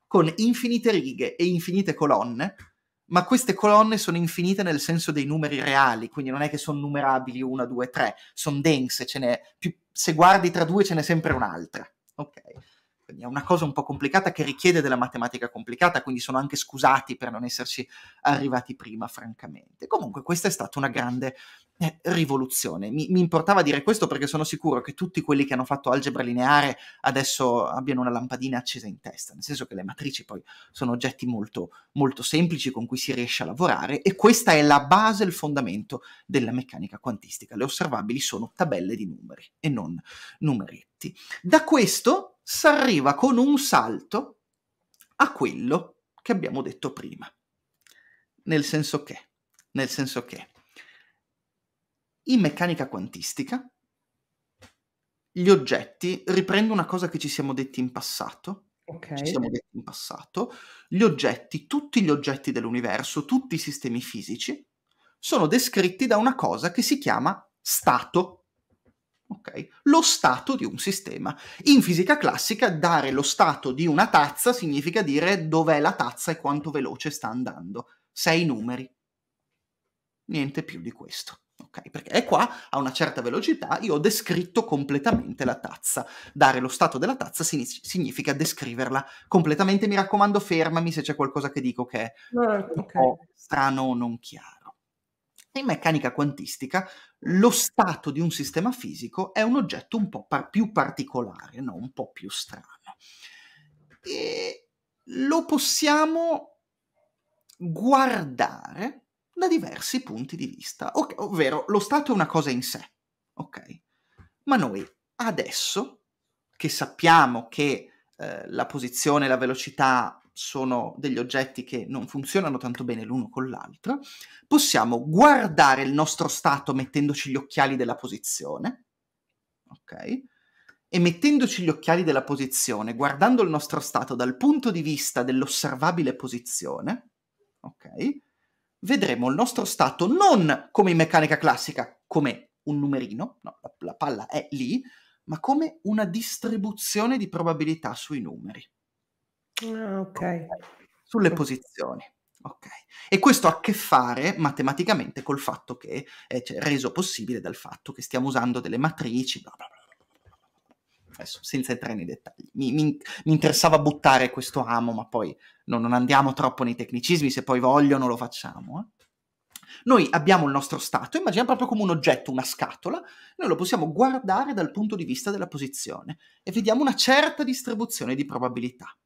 con infinite righe e infinite colonne, ma queste colonne sono infinite nel senso dei numeri reali, quindi non è che sono numerabili 1, 2, 3, sono dense, ce n'è più, se guardi tra due ce n'è sempre un'altra. Ok. Quindi è una cosa un po' complicata che richiede della matematica complicata, quindi sono anche scusati per non esserci arrivati prima, francamente. Comunque questa è stata una grande eh, rivoluzione. Mi, mi, importava dire questo perché sono sicuro che tutti quelli che hanno fatto algebra lineare adesso abbiano una lampadina accesa in testa, nel senso che le matrici poi sono oggetti molto, molto semplici con cui si riesce a lavorare e questa è la base, il fondamento della meccanica quantistica. Le osservabili sono tabelle di numeri e non numeretti. Da questo si arriva con un salto a quello che abbiamo detto prima. Nel senso che, nel senso che in meccanica quantistica gli oggetti, riprendo una cosa che ci siamo detti in passato, Okay. Ci siamo detti in passato, gli oggetti, tutti gli oggetti dell'universo, tutti i sistemi fisici, sono descritti da una cosa che si chiama stato. Okay? Lo stato di un sistema. In fisica classica dare lo stato di una tazza significa dire dov'è la tazza e quanto veloce sta andando. Sei numeri. Niente più di questo. Okay? Perché qua a una certa velocità io ho descritto completamente la tazza. Dare lo stato della tazza significa descriverla completamente. Mi raccomando, fermami se c'è qualcosa che dico che è okay. strano o non chiaro. In meccanica quantistica lo stato di un sistema fisico è un oggetto un po' par- più particolare, no? un po' più strano. E lo possiamo guardare da diversi punti di vista, okay, ovvero lo stato è una cosa in sé, ok? Ma noi adesso che sappiamo che eh, la posizione e la velocità sono degli oggetti che non funzionano tanto bene l'uno con l'altro, possiamo guardare il nostro stato mettendoci gli occhiali della posizione, ok? E mettendoci gli occhiali della posizione, guardando il nostro stato dal punto di vista dell'osservabile posizione, ok? Vedremo il nostro stato non come in meccanica classica, come un numerino, no, la, la palla è lì, ma come una distribuzione di probabilità sui numeri. Ah, ok. Sulle posizioni. Ok. E questo ha a che fare matematicamente col fatto che è cioè, reso possibile dal fatto che stiamo usando delle matrici, bla bla bla. Adesso, senza entrare nei dettagli. Mi, mi, mi interessava buttare questo amo, ma poi no, non andiamo troppo nei tecnicismi, se poi vogliono lo facciamo. Eh? Noi abbiamo il nostro stato, immaginiamo proprio come un oggetto, una scatola, noi lo possiamo guardare dal punto di vista della posizione e vediamo una certa distribuzione di probabilità.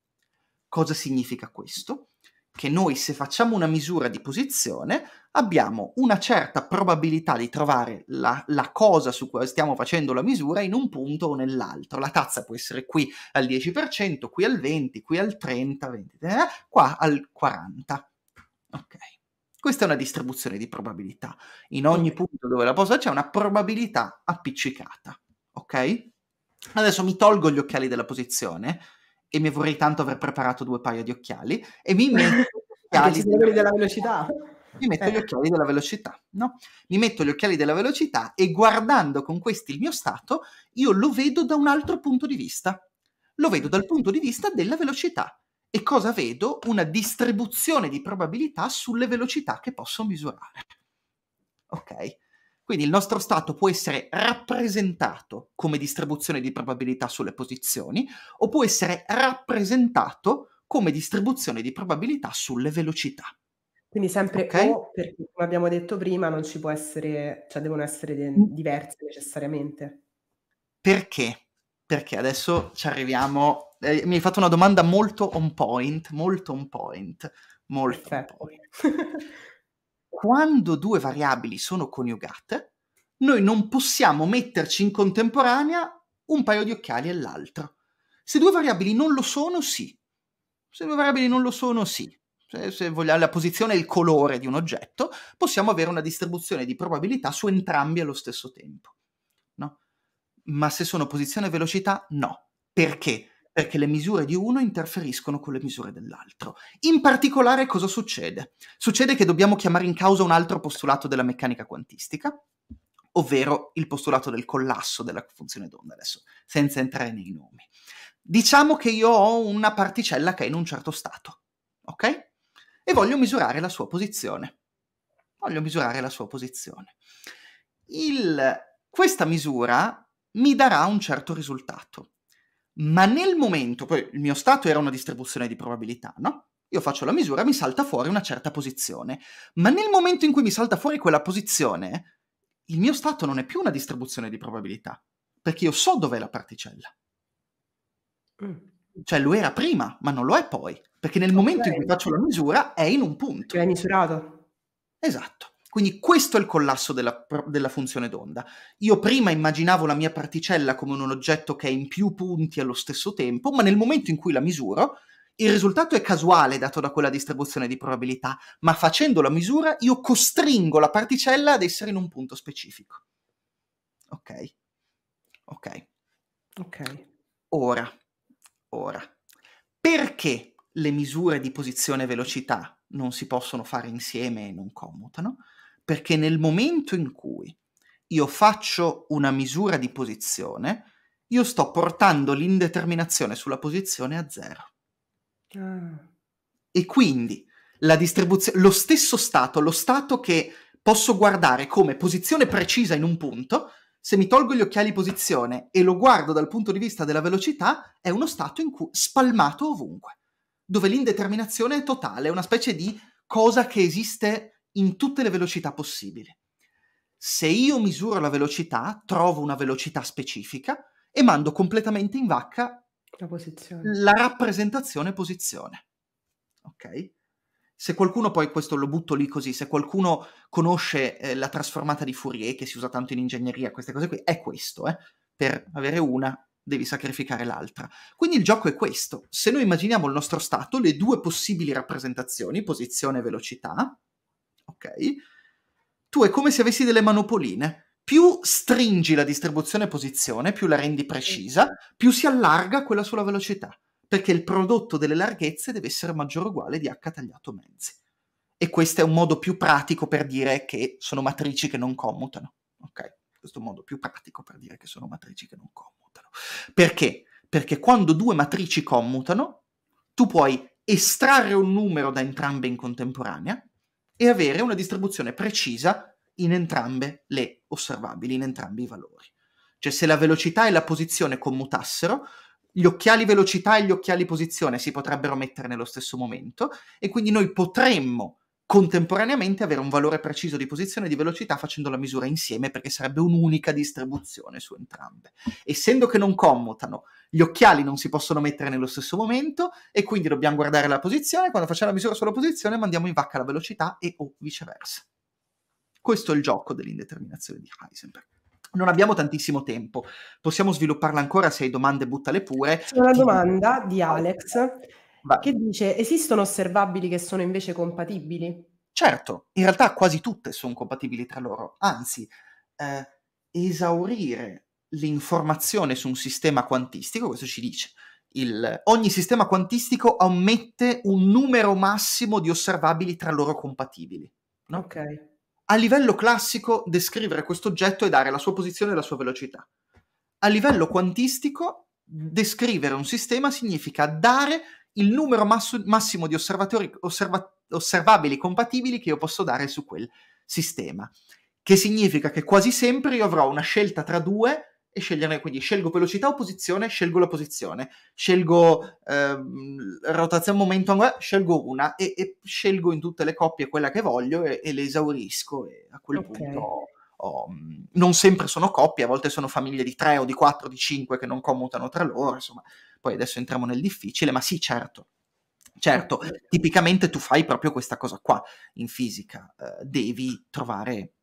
Cosa significa questo? Che noi se facciamo una misura di posizione abbiamo una certa probabilità di trovare la, la cosa su cui stiamo facendo la misura in un punto o nell'altro. La tazza può essere qui al 10%, qui al 20%, qui al 30%, 20, eh, qua al 40%. Ok. Questa è una distribuzione di probabilità. In ogni punto dove la posa c'è una probabilità appiccicata. Ok? Adesso mi tolgo gli occhiali della posizione e mi vorrei tanto aver preparato due paia di occhiali e mi metto gli occhiali della, della velocità. Mi metto eh. gli occhiali della velocità, no? Mi metto gli occhiali della velocità e guardando con questi il mio stato, io lo vedo da un altro punto di vista. Lo vedo dal punto di vista della velocità. E cosa vedo? Una distribuzione di probabilità sulle velocità che posso misurare. Ok? Quindi il nostro stato può essere rappresentato come distribuzione di probabilità sulle posizioni o può essere rappresentato come distribuzione di probabilità sulle velocità. Quindi sempre okay. o, perché come abbiamo detto prima, non ci può essere, cioè devono essere de- mm. diverse necessariamente. Perché? Perché adesso ci arriviamo, eh, mi hai fatto una domanda molto on point, molto on point, molto Perfetto. on point. quando due variabili sono coniugate, noi non possiamo metterci in contemporanea un paio di occhiali e l'altro. Se due variabili non lo sono, sì. Se due variabili non lo sono, sì. Se, se vogliamo la posizione e il colore di un oggetto, possiamo avere una distribuzione di probabilità su entrambi allo stesso tempo. No? Ma se sono posizione e velocità, no. Perché? perché le misure di uno interferiscono con le misure dell'altro. In particolare cosa succede? Succede che dobbiamo chiamare in causa un altro postulato della meccanica quantistica, ovvero il postulato del collasso della funzione d'onda, adesso senza entrare nei nomi. Diciamo che io ho una particella che è in un certo stato, ok? E voglio misurare la sua posizione. Voglio misurare la sua posizione. Il, questa misura mi darà un certo risultato ma nel momento, poi il mio stato era una distribuzione di probabilità, no? Io faccio la misura, mi salta fuori una certa posizione, ma nel momento in cui mi salta fuori quella posizione, il mio stato non è più una distribuzione di probabilità, perché io so dov'è la particella. Mm. Cioè lo era prima, ma non lo è poi, perché nel okay. momento in cui faccio la misura è in un punto. Cioè è misurato. Esatto. Quindi questo è il collasso della, della, funzione d'onda. Io prima immaginavo la mia particella come un oggetto che è in più punti allo stesso tempo, ma nel momento in cui la misuro, il risultato è casuale dato da quella distribuzione di probabilità, ma facendo la misura io costringo la particella ad essere in un punto specifico. Ok. Ok. Ok. Ora, ora, perché le misure di posizione e velocità non si possono fare insieme e non commutano? perché nel momento in cui io faccio una misura di posizione, io sto portando l'indeterminazione sulla posizione a zero. Ah. E quindi la distribuzione, lo stesso stato, lo stato che posso guardare come posizione precisa in un punto, se mi tolgo gli occhiali posizione e lo guardo dal punto di vista della velocità, è uno stato in cui spalmato ovunque, dove l'indeterminazione è totale, è una specie di cosa che esiste in tutte le velocità possibili. Se io misuro la velocità, trovo una velocità specifica e mando completamente in vacca la, la rappresentazione posizione. Ok? Se qualcuno, poi questo lo butto lì così, se qualcuno conosce eh, la trasformata di Fourier che si usa tanto in ingegneria, queste cose qui, è questo, eh? Per avere una devi sacrificare l'altra. Quindi il gioco è questo. Se noi immaginiamo il nostro stato, le due possibili rappresentazioni, posizione e velocità, ok? Tu è come se avessi delle manopoline. Più stringi la distribuzione posizione, più la rendi precisa, più si allarga quella sulla velocità, perché il prodotto delle larghezze deve essere maggiore o uguale di h tagliato mezzi. E questo è un modo più pratico per dire che sono matrici che non commutano, ok? Questo è un modo più pratico per dire che sono matrici che non commutano. Perché? Perché quando due matrici commutano, tu puoi estrarre un numero da entrambe in contemporanea, e avere una distribuzione precisa in entrambe le osservabili, in entrambi i valori. Cioè se la velocità e la posizione commutassero, gli occhiali velocità e gli occhiali posizione si potrebbero mettere nello stesso momento e quindi noi potremmo contemporaneamente avere un valore preciso di posizione e di velocità facendo la misura insieme perché sarebbe un'unica distribuzione su entrambe. Essendo che non commutano, gli occhiali non si possono mettere nello stesso momento e quindi dobbiamo guardare la posizione, quando facciamo la misura sulla posizione mandiamo in vacca la velocità e o viceversa. Questo è il gioco dell'indeterminazione di Heisenberg. Non abbiamo tantissimo tempo, possiamo svilupparla ancora se hai domande buttale pure. C'è una domanda di Alex Beh. che dice esistono osservabili che sono invece compatibili? Certo, in realtà quasi tutte sono compatibili tra loro, anzi, eh, esaurire l'informazione su un sistema quantistico, questo ci dice, il, ogni sistema quantistico ammette un numero massimo di osservabili tra loro compatibili. No? Ok. A livello classico, descrivere questo oggetto è dare la sua posizione e la sua velocità. A livello quantistico, descrivere un sistema significa dare il numero masso- massimo di osservatori osserva- osservabili compatibili che io posso dare su quel sistema. Che significa che quasi sempre io avrò una scelta tra due e sceglierne, quindi scelgo velocità o posizione, scelgo la posizione, scelgo ehm, rotazione momento, scelgo una e, e, scelgo in tutte le coppie quella che voglio e, e le esaurisco e a quel okay. punto oh, non sempre sono coppie, a volte sono famiglie di tre o di quattro, di cinque che non commutano tra loro, insomma, poi adesso entriamo nel difficile, ma sì, certo. Certo, tipicamente tu fai proprio questa cosa qua in fisica, eh, devi trovare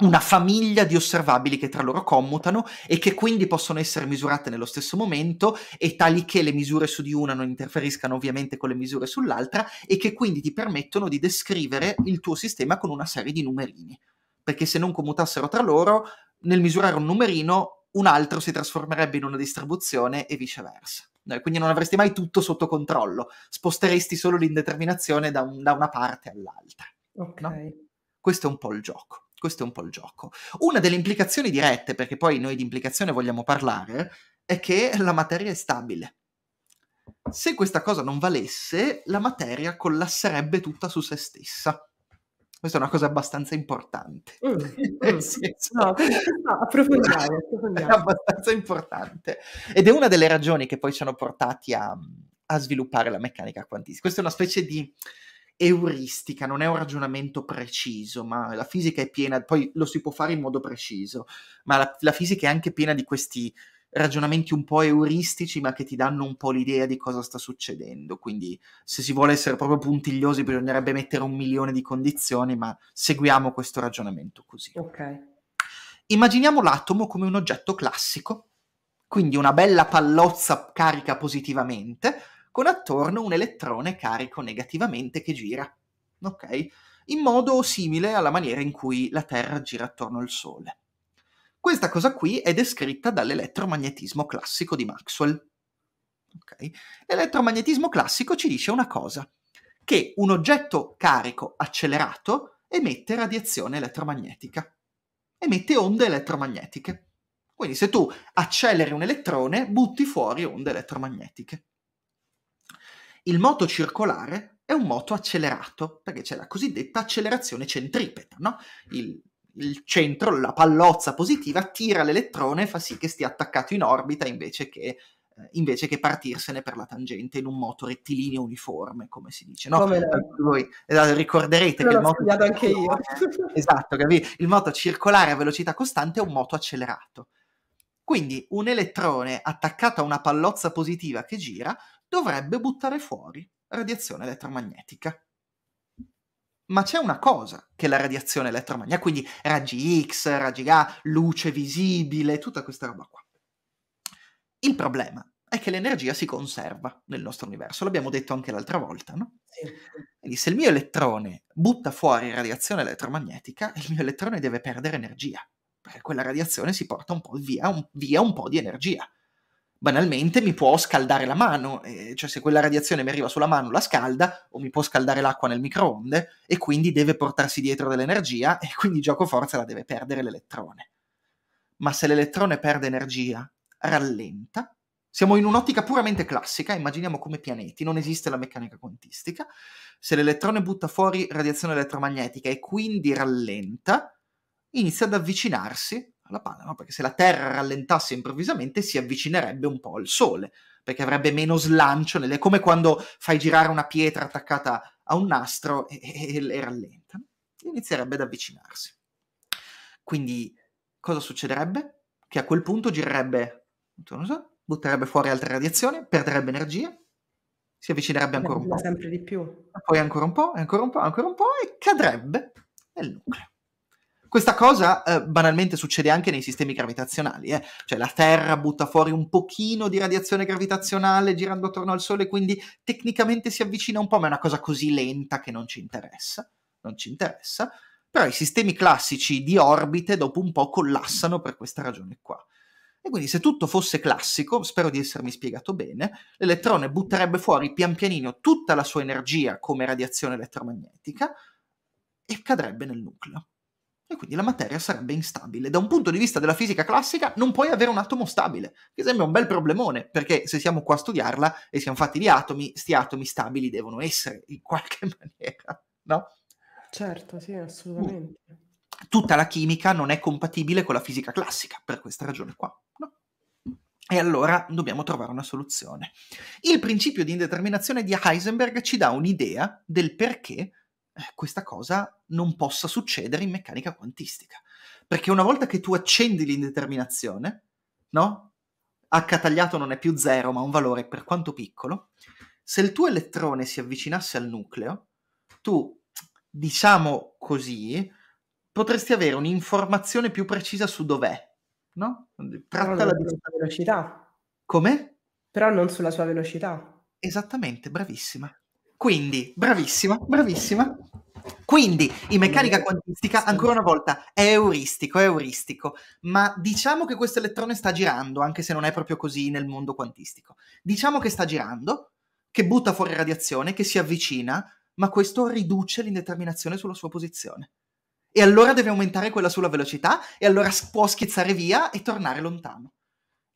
una famiglia di osservabili che tra loro commutano e che quindi possono essere misurate nello stesso momento e tali che le misure su di una non interferiscano ovviamente con le misure sull'altra e che quindi ti permettono di descrivere il tuo sistema con una serie di numerini perché se non commutassero tra loro, nel misurare un numerino, un altro si trasformerebbe in una distribuzione e viceversa. Eh, quindi non avresti mai tutto sotto controllo, sposteresti solo l'indeterminazione da, un, da una parte all'altra. Okay. No? Questo è un po' il gioco. Questo è un po' il gioco. Una delle implicazioni dirette, perché poi noi di implicazione vogliamo parlare, è che la materia è stabile. Se questa cosa non valesse, la materia collasserebbe tutta su se stessa. Questa è una cosa abbastanza importante. Mm, mm. no, no, approfondiamo, approfondiamo. È abbastanza importante. Ed è una delle ragioni che poi ci hanno portati a, a sviluppare la meccanica quantistica. Questa è una specie di euristica, non è un ragionamento preciso, ma la fisica è piena, poi lo si può fare in modo preciso, ma la, la fisica è anche piena di questi ragionamenti un po' euristici, ma che ti danno un po' l'idea di cosa sta succedendo. Quindi, se si vuole essere proprio puntigliosi, bisognerebbe mettere un milione di condizioni, ma seguiamo questo ragionamento così. Ok. Immaginiamo l'atomo come un oggetto classico, quindi una bella pallozza carica positivamente, con attorno un elettrone carico negativamente che gira. Ok? In modo simile alla maniera in cui la Terra gira attorno al Sole. Questa cosa qui è descritta dall'elettromagnetismo classico di Maxwell. Okay. L'elettromagnetismo classico ci dice una cosa, che un oggetto carico accelerato emette radiazione elettromagnetica, emette onde elettromagnetiche. Quindi se tu acceleri un elettrone, butti fuori onde elettromagnetiche. Il moto circolare è un moto accelerato, perché c'è la cosiddetta accelerazione centripeta, no? Il, il centro, la pallozza positiva, tira l'elettrone e fa sì che stia attaccato in orbita invece che, eh, invece che partirsene per la tangente in un moto rettilineo uniforme, come si dice. No? Eh, voi esatto, ricorderete che il moto... anche io. esatto, Il moto circolare a velocità costante è un moto accelerato. Quindi un elettrone attaccato a una pallozza positiva che gira dovrebbe buttare fuori radiazione elettromagnetica ma c'è una cosa che la radiazione elettromagnetica, quindi raggi X, raggi Ga, luce visibile, tutta questa roba qua. Il problema è che l'energia si conserva nel nostro universo, l'abbiamo detto anche l'altra volta, no? Quindi se il mio elettrone butta fuori radiazione elettromagnetica, il mio elettrone deve perdere energia, perché quella radiazione si porta un po' via un, via un po' di energia banalmente mi può scaldare la mano, eh, cioè se quella radiazione mi arriva sulla mano la scalda o mi può scaldare l'acqua nel microonde e quindi deve portarsi dietro dell'energia e quindi gioco forza la deve perdere l'elettrone. Ma se l'elettrone perde energia, rallenta. Siamo in un'ottica puramente classica, immaginiamo come pianeti, non esiste la meccanica quantistica. Se l'elettrone butta fuori radiazione elettromagnetica e quindi rallenta, inizia ad avvicinarsi alla palla, no? perché se la Terra rallentasse improvvisamente si avvicinerebbe un po' al Sole, perché avrebbe meno slancio, nelle... come quando fai girare una pietra attaccata a un nastro e, e, e rallenta, inizierebbe ad avvicinarsi. Quindi cosa succederebbe? Che a quel punto girerebbe, non so, butterebbe fuori altre radiazioni, perderebbe energia, si avvicinerebbe ancora un po'. Sempre di più. Poi ancora un po', ancora un po', ancora un po' e cadrebbe nel nucleo. Questa cosa eh, banalmente succede anche nei sistemi gravitazionali, eh? cioè la Terra butta fuori un pochino di radiazione gravitazionale girando attorno al Sole, quindi tecnicamente si avvicina un po', ma è una cosa così lenta che non ci interessa, non ci interessa, però i sistemi classici di orbite dopo un po' collassano per questa ragione qua. E quindi se tutto fosse classico, spero di essermi spiegato bene, l'elettrone butterebbe fuori pian pianino tutta la sua energia come radiazione elettromagnetica e cadrebbe nel nucleo. E quindi la materia sarebbe instabile. Da un punto di vista della fisica classica non puoi avere un atomo stabile, che sembra un bel problemone, perché se siamo qua a studiarla e siamo fatti di atomi, sti atomi stabili devono essere in qualche maniera, no? Certo, sì, mm. assolutamente. Uh, tutta la chimica non è compatibile con la fisica classica, per questa ragione qua, no? E allora dobbiamo trovare una soluzione. Il principio di indeterminazione di Heisenberg ci dà un'idea del perché eh, questa cosa non possa succedere in meccanica quantistica. Perché una volta che tu accendi l'indeterminazione, no? H tagliato non è più zero, ma un valore per quanto piccolo, se il tuo elettrone si avvicinasse al nucleo, tu, diciamo così, potresti avere un'informazione più precisa su dov'è, no? Tratta la distanza. velocità. Come? Però non sulla sua velocità. Esattamente, bravissima. Quindi, bravissima, bravissima. Quindi, in meccanica quantistica, ancora una volta, è euristico, è euristico, ma diciamo che questo elettrone sta girando, anche se non è proprio così nel mondo quantistico. Diciamo che sta girando, che butta fuori radiazione, che si avvicina, ma questo riduce l'indeterminazione sulla sua posizione. E allora deve aumentare quella sulla velocità, e allora può schizzare via e tornare lontano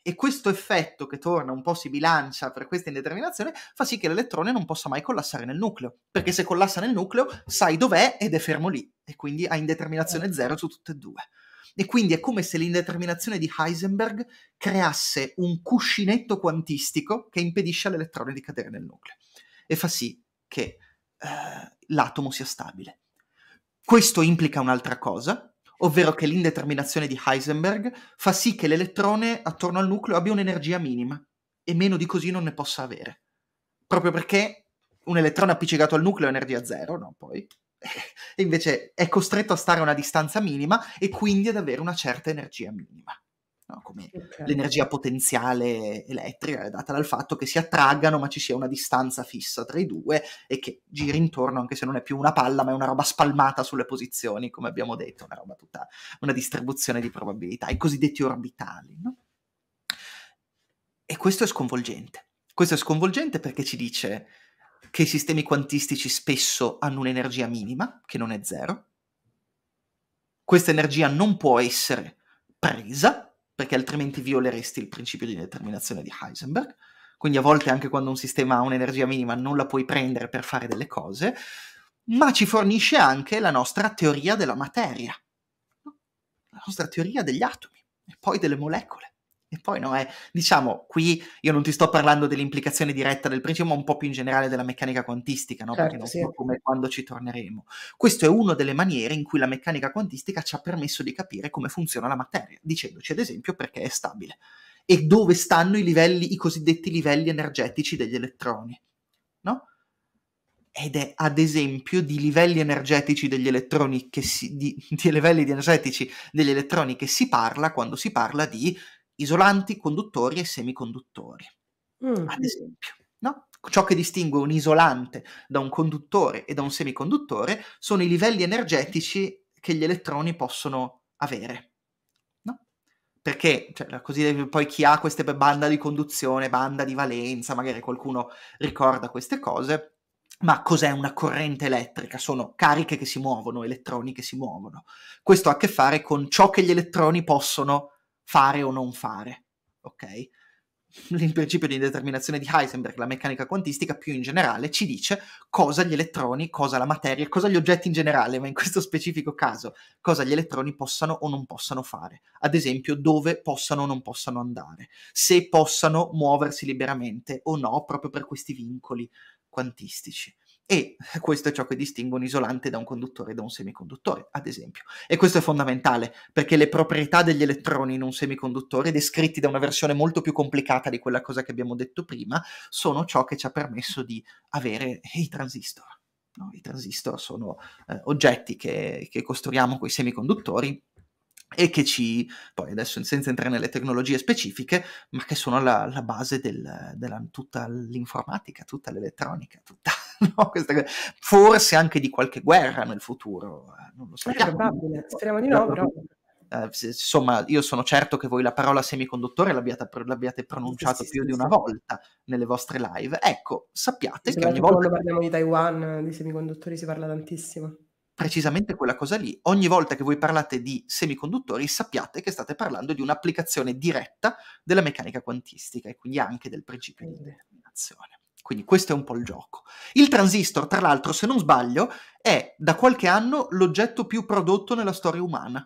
e questo effetto che torna un po' si bilancia per questa indeterminazione fa sì che l'elettrone non possa mai collassare nel nucleo, perché se collassa nel nucleo sai dov'è ed è fermo lì e quindi ha indeterminazione certo. zero su tutte e due. E quindi è come se l'indeterminazione di Heisenberg creasse un cuscinetto quantistico che impedisce all'elettrone di cadere nel nucleo e fa sì che eh, l'atomo sia stabile. Questo implica un'altra cosa, ovvero che l'indeterminazione di Heisenberg fa sì che l'elettrone attorno al nucleo abbia un'energia minima e meno di così non ne possa avere. Proprio perché un elettrone appiccicato al nucleo è energia zero, no? Poi e invece è costretto a stare a una distanza minima e quindi ad avere una certa energia minima no? come okay. l'energia potenziale elettrica è data dal fatto che si attraggano ma ci sia una distanza fissa tra i due e che giri intorno anche se non è più una palla ma è una roba spalmata sulle posizioni, come abbiamo detto, una roba tutta, una distribuzione di probabilità, i cosiddetti orbitali. No? E questo è sconvolgente. Questo è sconvolgente perché ci dice che i sistemi quantistici spesso hanno un'energia minima, che non è zero. Questa energia non può essere presa perché altrimenti violeresti il principio di determinazione di Heisenberg. Quindi a volte anche quando un sistema ha un'energia minima non la puoi prendere per fare delle cose, ma ci fornisce anche la nostra teoria della materia, la nostra teoria degli atomi e poi delle molecole. E poi no, è, eh, diciamo, qui io non ti sto parlando dell'implicazione diretta del principio, ma un po' più in generale della meccanica quantistica, no? Certo, perché non sì. so come quando ci torneremo. Questa è una delle maniere in cui la meccanica quantistica ci ha permesso di capire come funziona la materia, dicendoci ad esempio perché è stabile e dove stanno i livelli, i cosiddetti livelli energetici degli elettroni, no? Ed è ad esempio di livelli energetici degli elettroni che si, di, di livelli energetici degli elettroni che si parla quando si parla di isolanti, conduttori e semiconduttori, mm. ad esempio. No? Ciò che distingue un isolante da un conduttore e da un semiconduttore sono i livelli energetici che gli elettroni possono avere. Perché cioè, così poi chi ha queste banda di conduzione, banda di valenza, magari qualcuno ricorda queste cose, ma cos'è una corrente elettrica? Sono cariche che si muovono, elettroni che si muovono. Questo ha a che fare con ciò che gli elettroni possono fare o non fare, ok? Il principio di indeterminazione di Heisenberg, la meccanica quantistica più in generale, ci dice cosa gli elettroni, cosa la materia, cosa gli oggetti in generale, ma in questo specifico caso, cosa gli elettroni possano o non possano fare. Ad esempio, dove possano o non possano andare, se possano muoversi liberamente o no, proprio per questi vincoli quantistici e questo è ciò che distingue un isolante da un conduttore e da un semiconduttore, ad esempio. E questo è fondamentale perché le proprietà degli elettroni in un semiconduttore, descritti da una versione molto più complicata di quella cosa che abbiamo detto prima, sono ciò che ci ha permesso di avere i transistor. No? I transistor sono eh, oggetti che, che costruiamo con i semiconduttori e che ci, poi adesso senza entrare nelle tecnologie specifiche, ma che sono la, la base del, della tutta l'informatica, tutta l'elettronica, tutta, no, questa, forse anche di qualche guerra nel futuro, eh, non lo so. È probabile, speriamo di no, però... Uh, insomma, io sono certo che voi la parola semiconduttore l'abbiate, l'abbiate pronunciato sì, sì, più sì, di una volta nelle vostre live. Ecco, sappiate che ogni volta... Quando parliamo di Taiwan, eh, di semiconduttori si parla tantissimo precisamente quella cosa lì. Ogni volta che voi parlate di semiconduttori sappiate che state parlando di un'applicazione diretta della meccanica quantistica e quindi anche del principio di determinazione. Quindi questo è un po' il gioco. Il transistor, tra l'altro, se non sbaglio, è da qualche anno l'oggetto più prodotto nella storia umana.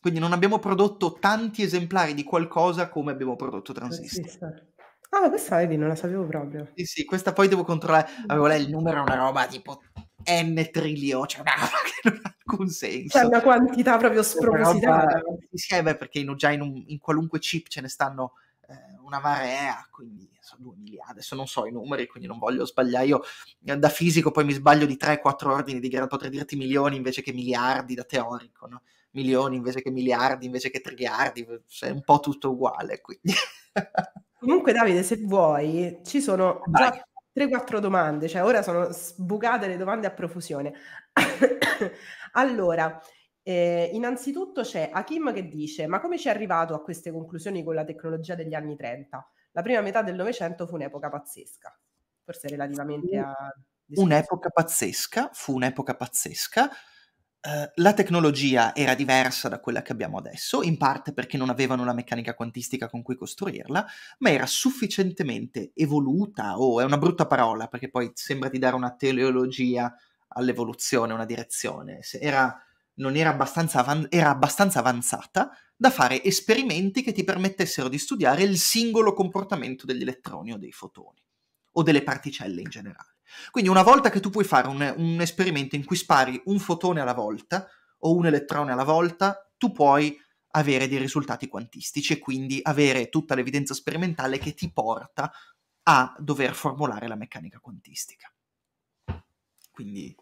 Quindi non abbiamo prodotto tanti esemplari di qualcosa come abbiamo prodotto transistor. transistor. Ah, questa vedi, non la sapevo proprio. Sì, sì, questa poi devo controllare. Mm. Avevo lei il numero, è una roba tipo n trilio, cioè una roba che non ha alcun senso. C'è cioè, una quantità proprio spropositata. Roba... Sì, eh, beh, perché in, già in, un, in, qualunque chip ce ne stanno eh, una marea, quindi sono 2 miliardi, adesso non so i numeri, quindi non voglio sbagliare. Io eh, da fisico poi mi sbaglio di 3-4 ordini di grado, potrei dirti milioni invece che miliardi da teorico, no? milioni invece che miliardi, invece che triliardi, è un po' tutto uguale. Quindi. Comunque, Davide, se vuoi, ci sono Vai. già 3-4 domande, cioè ora sono sbucate le domande a profusione. allora, eh, innanzitutto c'è Hakim che dice: Ma come ci è arrivato a queste conclusioni con la tecnologia degli anni 30? La prima metà del Novecento fu un'epoca pazzesca, forse relativamente a. Un'epoca pazzesca, fu un'epoca pazzesca Ehm, la tecnologia era diversa da quella che abbiamo adesso, in parte perché non avevano la meccanica quantistica con cui costruirla, ma era sufficientemente evoluta, o oh, è una brutta parola perché poi sembra di dare una teleologia all'evoluzione, una direzione, era, era, abbastanza avan- era abbastanza avanzata da fare esperimenti che ti permettessero di studiare il singolo comportamento degli elettroni o dei fotoni, o delle particelle in generale. Quindi una volta che tu puoi fare un, un esperimento in cui spari un fotone alla volta o un elettrone alla volta, tu puoi avere dei risultati quantistici e quindi avere tutta l'evidenza sperimentale che ti porta a dover formulare la meccanica quantistica. Quindi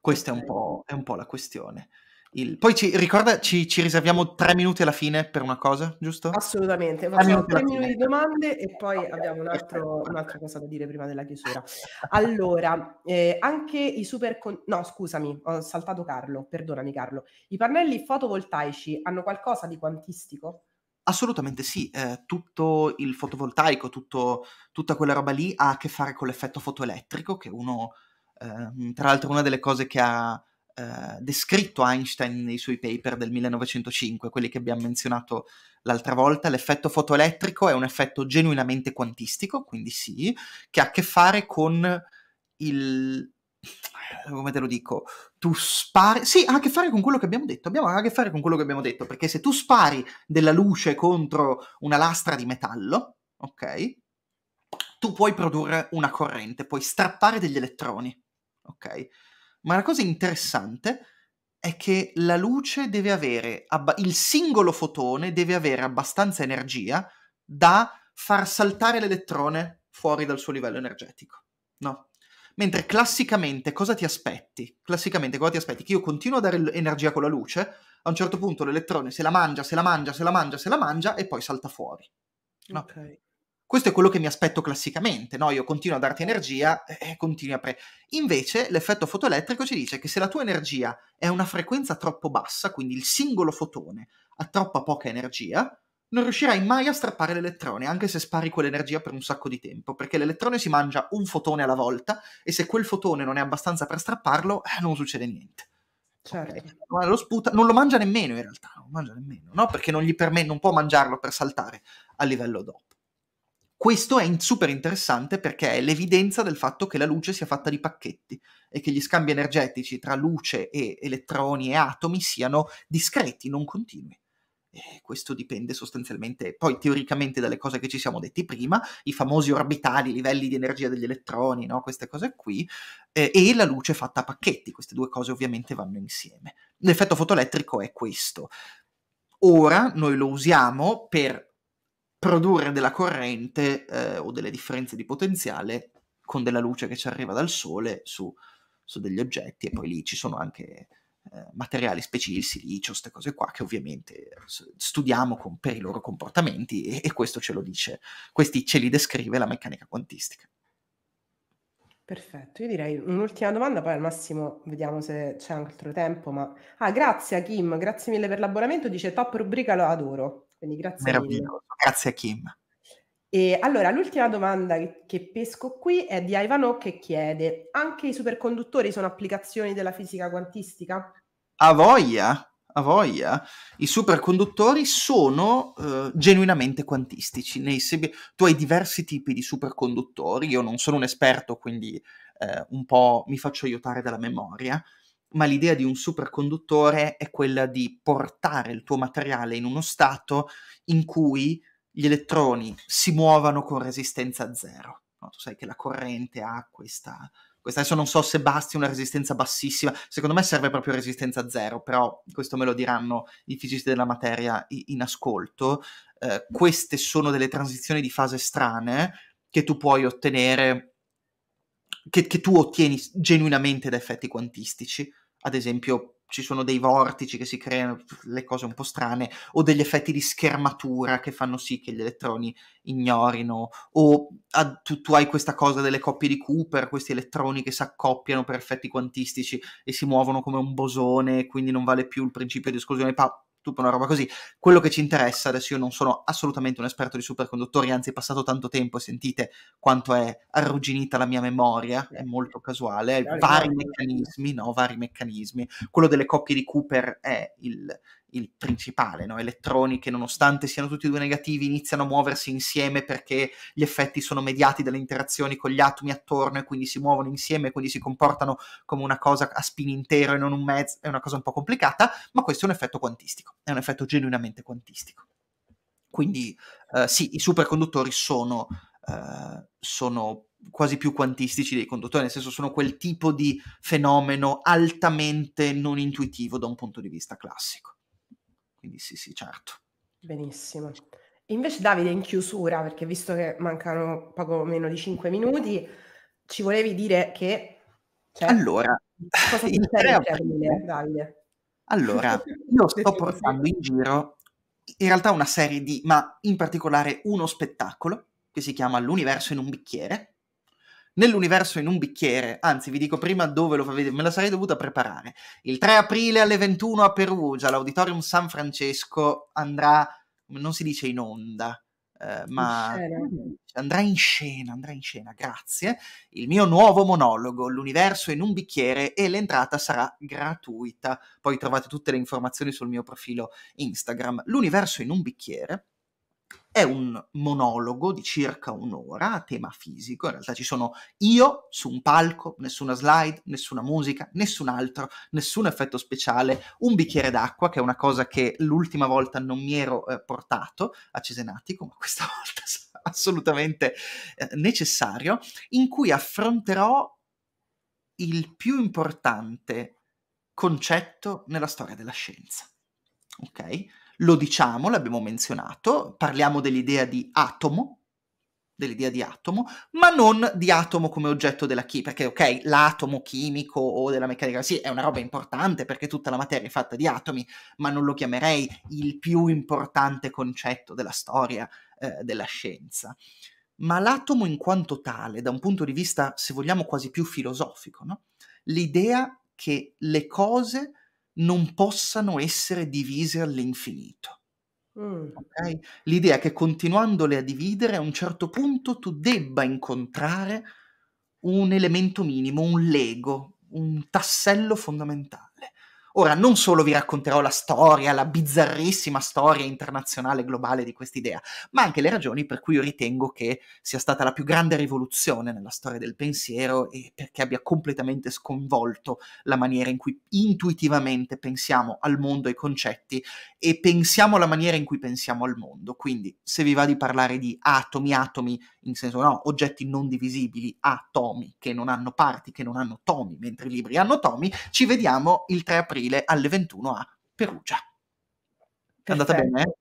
questa è un po', è un po la questione. Il... Poi ci, ricorda, ci, ci, riserviamo tre minuti alla fine per una cosa, giusto? Assolutamente, facciamo tre minuti di domande e poi okay. abbiamo un altro, un'altra cosa da dire prima della chiusura. Allora, eh, anche i super... Con... No, scusami, ho saltato Carlo, perdonami Carlo. I pannelli fotovoltaici hanno qualcosa di quantistico? Assolutamente sì, eh, tutto il fotovoltaico, tutto, tutta quella roba lì ha a che fare con l'effetto fotoelettrico, che uno, eh, tra l'altro, una delle cose che ha eh, descritto Einstein nei suoi paper del 1905, quelli che abbiamo menzionato l'altra volta, l'effetto fotoelettrico è un effetto genuinamente quantistico, quindi sì, che ha a che fare con il come te lo dico, tu spari, sì, ha a che fare con quello che abbiamo detto, abbiamo a che fare con quello che abbiamo detto, perché se tu spari della luce contro una lastra di metallo, ok, tu puoi produrre una corrente, puoi strappare degli elettroni, ok? Ma la cosa interessante è che la luce deve avere, abba- il singolo fotone deve avere abbastanza energia da far saltare l'elettrone fuori dal suo livello energetico, no? Mentre classicamente cosa ti aspetti? Classicamente cosa ti aspetti? Che io continuo a dare energia con la luce, a un certo punto l'elettrone se la mangia, se la mangia, se la mangia, se la mangia e poi salta fuori. No? Okay questo è quello che mi aspetto classicamente, no? Io continuo a darti energia e continui a pre... Invece l'effetto fotoelettrico ci dice che se la tua energia è a una frequenza troppo bassa, quindi il singolo fotone ha troppa poca energia, non riuscirai mai a strappare l'elettrone, anche se spari quell'energia per un sacco di tempo, perché l'elettrone si mangia un fotone alla volta e se quel fotone non è abbastanza per strapparlo, eh, non succede niente. Certo. Okay. Ma lo sputa, non lo mangia nemmeno in realtà, non lo mangia nemmeno, no? Perché non, gli permet- non può mangiarlo per saltare a livello dopo. Questo è super interessante perché è l'evidenza del fatto che la luce sia fatta di pacchetti e che gli scambi energetici tra luce e elettroni e atomi siano discreti, non continui. E questo dipende sostanzialmente, poi teoricamente, dalle cose che ci siamo detti prima, i famosi orbitali, i livelli di energia degli elettroni, no? queste cose qui, eh, e la luce fatta a pacchetti. Queste due cose ovviamente vanno insieme. L'effetto fotoelettrico è questo. Ora noi lo usiamo per produrre della corrente eh, o delle differenze di potenziale con della luce che ci arriva dal sole su, su degli oggetti e poi lì ci sono anche eh, materiali specie il silicio, queste cose qua che ovviamente studiamo con, per i loro comportamenti e, e questo ce lo dice, questi ce li descrive la meccanica quantistica. Perfetto, io direi un'ultima domanda, poi al massimo vediamo se c'è altro tempo. Ma... Ah, grazie a Kim, grazie mille per l'abbonamento, dice top rubrica lo adoro. Quindi grazie Meraviglioso, grazie a Kim. E allora, l'ultima domanda che, pesco qui è di Ivano che chiede: anche i superconduttori sono applicazioni della fisica quantistica? A voglia, a voglia. I superconduttori sono eh, genuinamente quantistici. Seb- tu hai diversi tipi di superconduttori. Io non sono un esperto, quindi eh, un po' mi faccio aiutare dalla memoria ma l'idea di un superconduttore è quella di portare il tuo materiale in uno stato in cui gli elettroni si muovano con resistenza zero. No, tu sai che la corrente ha questa, questa, adesso non so se basti una resistenza bassissima, secondo me serve proprio resistenza zero, però questo me lo diranno i fisici della materia in ascolto. Eh, queste sono delle transizioni di fase strane che tu puoi ottenere che, che, tu ottieni genuinamente da effetti quantistici ad esempio ci sono dei vortici che si creano, le cose un po' strane, o degli effetti di schermatura che fanno sì che gli elettroni ignorino, o a, tu, tu, hai questa cosa delle coppie di Cooper, questi elettroni che si accoppiano per effetti quantistici e si muovono come un bosone, quindi non vale più il principio di esclusione pa- tutta una roba così. Quello che ci interessa, adesso io non sono assolutamente un esperto di superconduttori, anzi è passato tanto tempo, e sentite quanto è arrugginita la mia memoria, è eh. molto casuale, vari meccanismi, no, vari meccanismi. Quello delle coppie di Cooper è il, il principale, no? elettroni che nonostante siano tutti e due negativi iniziano a muoversi insieme perché gli effetti sono mediati dalle interazioni con gli atomi attorno e quindi si muovono insieme e quindi si comportano come una cosa a spin intero e non un mezzo, è una cosa un po' complicata, ma questo è un effetto quantistico, è un effetto genuinamente quantistico. Quindi eh, sì, i superconduttori sono, eh, sono quasi più quantistici dei conduttori, nel senso sono quel tipo di fenomeno altamente non intuitivo da un punto di vista classico. Quindi sì, sì, certo. Benissimo. Invece Davide, in chiusura, perché visto che mancano poco meno di 5 minuti, ci volevi dire che... Cioè, allora, cosa il 3 aprile, Davide? Allora, io sto portando in giro in realtà una serie di, ma in particolare uno spettacolo che si chiama L'universo in un bicchiere, nell'universo in un bicchiere. Anzi, vi dico prima dove lo fa vedere, me la sarei dovuta preparare. Il 3 aprile alle 21 a Perugia, l'Auditorium San Francesco andrà, non si dice in onda, eh, ma in andrà in scena, andrà in scena, grazie. Il mio nuovo monologo, L'universo in un bicchiere e l'entrata sarà gratuita. Poi trovate tutte le informazioni sul mio profilo Instagram, L'universo in un bicchiere è un monologo di circa un'ora a tema fisico, in realtà ci sono io su un palco, nessuna slide, nessuna musica, nessun altro, nessun effetto speciale, un bicchiere d'acqua che è una cosa che l'ultima volta non mi ero eh, portato a Cesenatico, ma questa volta sarà assolutamente eh, necessario, in cui affronterò il più importante concetto nella storia della scienza. Ok? lo diciamo, l'abbiamo menzionato, parliamo dell'idea di atomo, dell'idea di atomo, ma non di atomo come oggetto della chi, perché ok, l'atomo chimico o della meccanica sì, è una roba importante perché tutta la materia è fatta di atomi, ma non lo chiamerei il più importante concetto della storia eh, della scienza. Ma l'atomo in quanto tale, da un punto di vista, se vogliamo, quasi più filosofico, no? l'idea che le cose non possano essere divise all'infinito. Mm. Okay? L'idea che continuandole a dividere a un certo punto tu debba incontrare un elemento minimo, un lego, un tassello fondamentale. Ora, non solo vi racconterò la storia, la bizzarrissima storia internazionale globale di quest'idea, ma anche le ragioni per cui io ritengo che sia stata la più grande rivoluzione nella storia del pensiero e perché abbia completamente sconvolto la maniera in cui intuitivamente pensiamo al mondo e ai concetti e pensiamo alla maniera in cui pensiamo al mondo. Quindi, se vi va di parlare di atomi, atomi in senso no, oggetti non divisibili, atomi che non hanno parti, che non hanno tomi, mentre i libri hanno tomi, ci vediamo il 3 aprile aprile alle 21 a Perugia. È andata bene?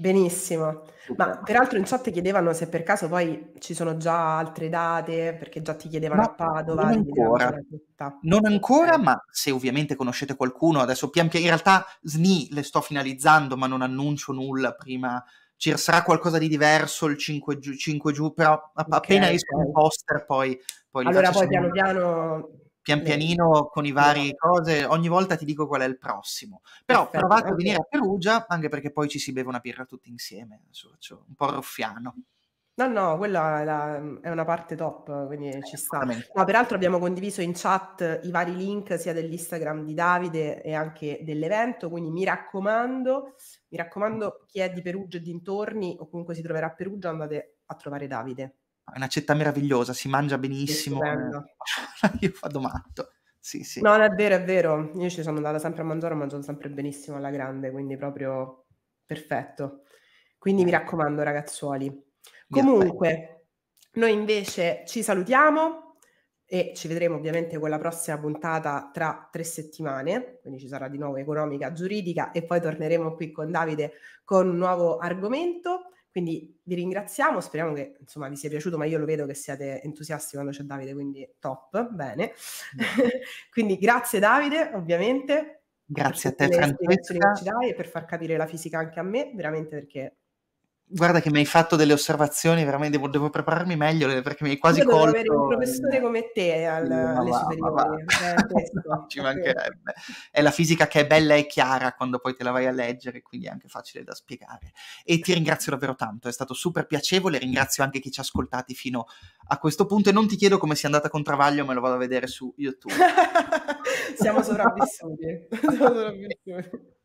Benissimo, ma peraltro in chat chiedevano se per caso poi ci sono già altre date, perché già ti chiedevano no, a Padova. Non ancora, non ancora eh. ma se ovviamente conoscete qualcuno, adesso pian piano, in realtà SNI le sto finalizzando, ma non annuncio nulla prima, ci sarà qualcosa di diverso il 5 giù, 5 giù però okay, appena escono okay. i poster poi... poi allora poi piano piano pian pianino con i vari cose, ogni volta ti dico qual è il prossimo. Però Perfetto, provate a venire a Perugia, anche perché poi ci si beve una birra tutti insieme, un po' ruffiano. No, no, quella è, la, è, una parte top, quindi eh, ci sta. No, peraltro abbiamo condiviso in chat i vari link sia dell'Instagram di Davide e anche dell'evento, quindi mi raccomando, mi raccomando chi è di Perugia e dintorni o comunque si troverà a Perugia andate a trovare Davide è una città meravigliosa, si mangia benissimo. Io vado matto. Sì, sì. No, è vero, è vero. Io ci sono andata sempre a mangiare, ho mangiato sempre benissimo alla grande, quindi proprio perfetto. Quindi mi eh. raccomando, ragazzuoli. Comunque, noi invece ci salutiamo e ci vedremo ovviamente con la prossima puntata tra tre settimane, quindi ci sarà di nuovo economica, giuridica e poi torneremo qui con Davide con un nuovo argomento. Quindi vi ringraziamo, speriamo che insomma, vi sia piaciuto, ma io lo vedo che siete entusiasti quando c'è Davide, quindi top, bene. quindi grazie Davide, ovviamente. Grazie a te Francesca. Che ci dai e per far capire la fisica anche a me, veramente perché Guarda che mi hai fatto delle osservazioni, veramente devo, devo prepararmi meglio perché mi hai quasi Io colto. avere un professore come te al, ma alle superiori. Va, eh, ci mancherebbe. È la fisica che è bella e chiara quando poi te la vai a leggere, quindi è anche facile da spiegare. E ti ringrazio davvero tanto, è stato super piacevole, ringrazio anche chi ci ha ascoltati fino a questo punto e non ti chiedo come sia andata con Travaglio, me lo vado a vedere su YouTube. Siamo sopravvissuti. Siamo sopravvissuti.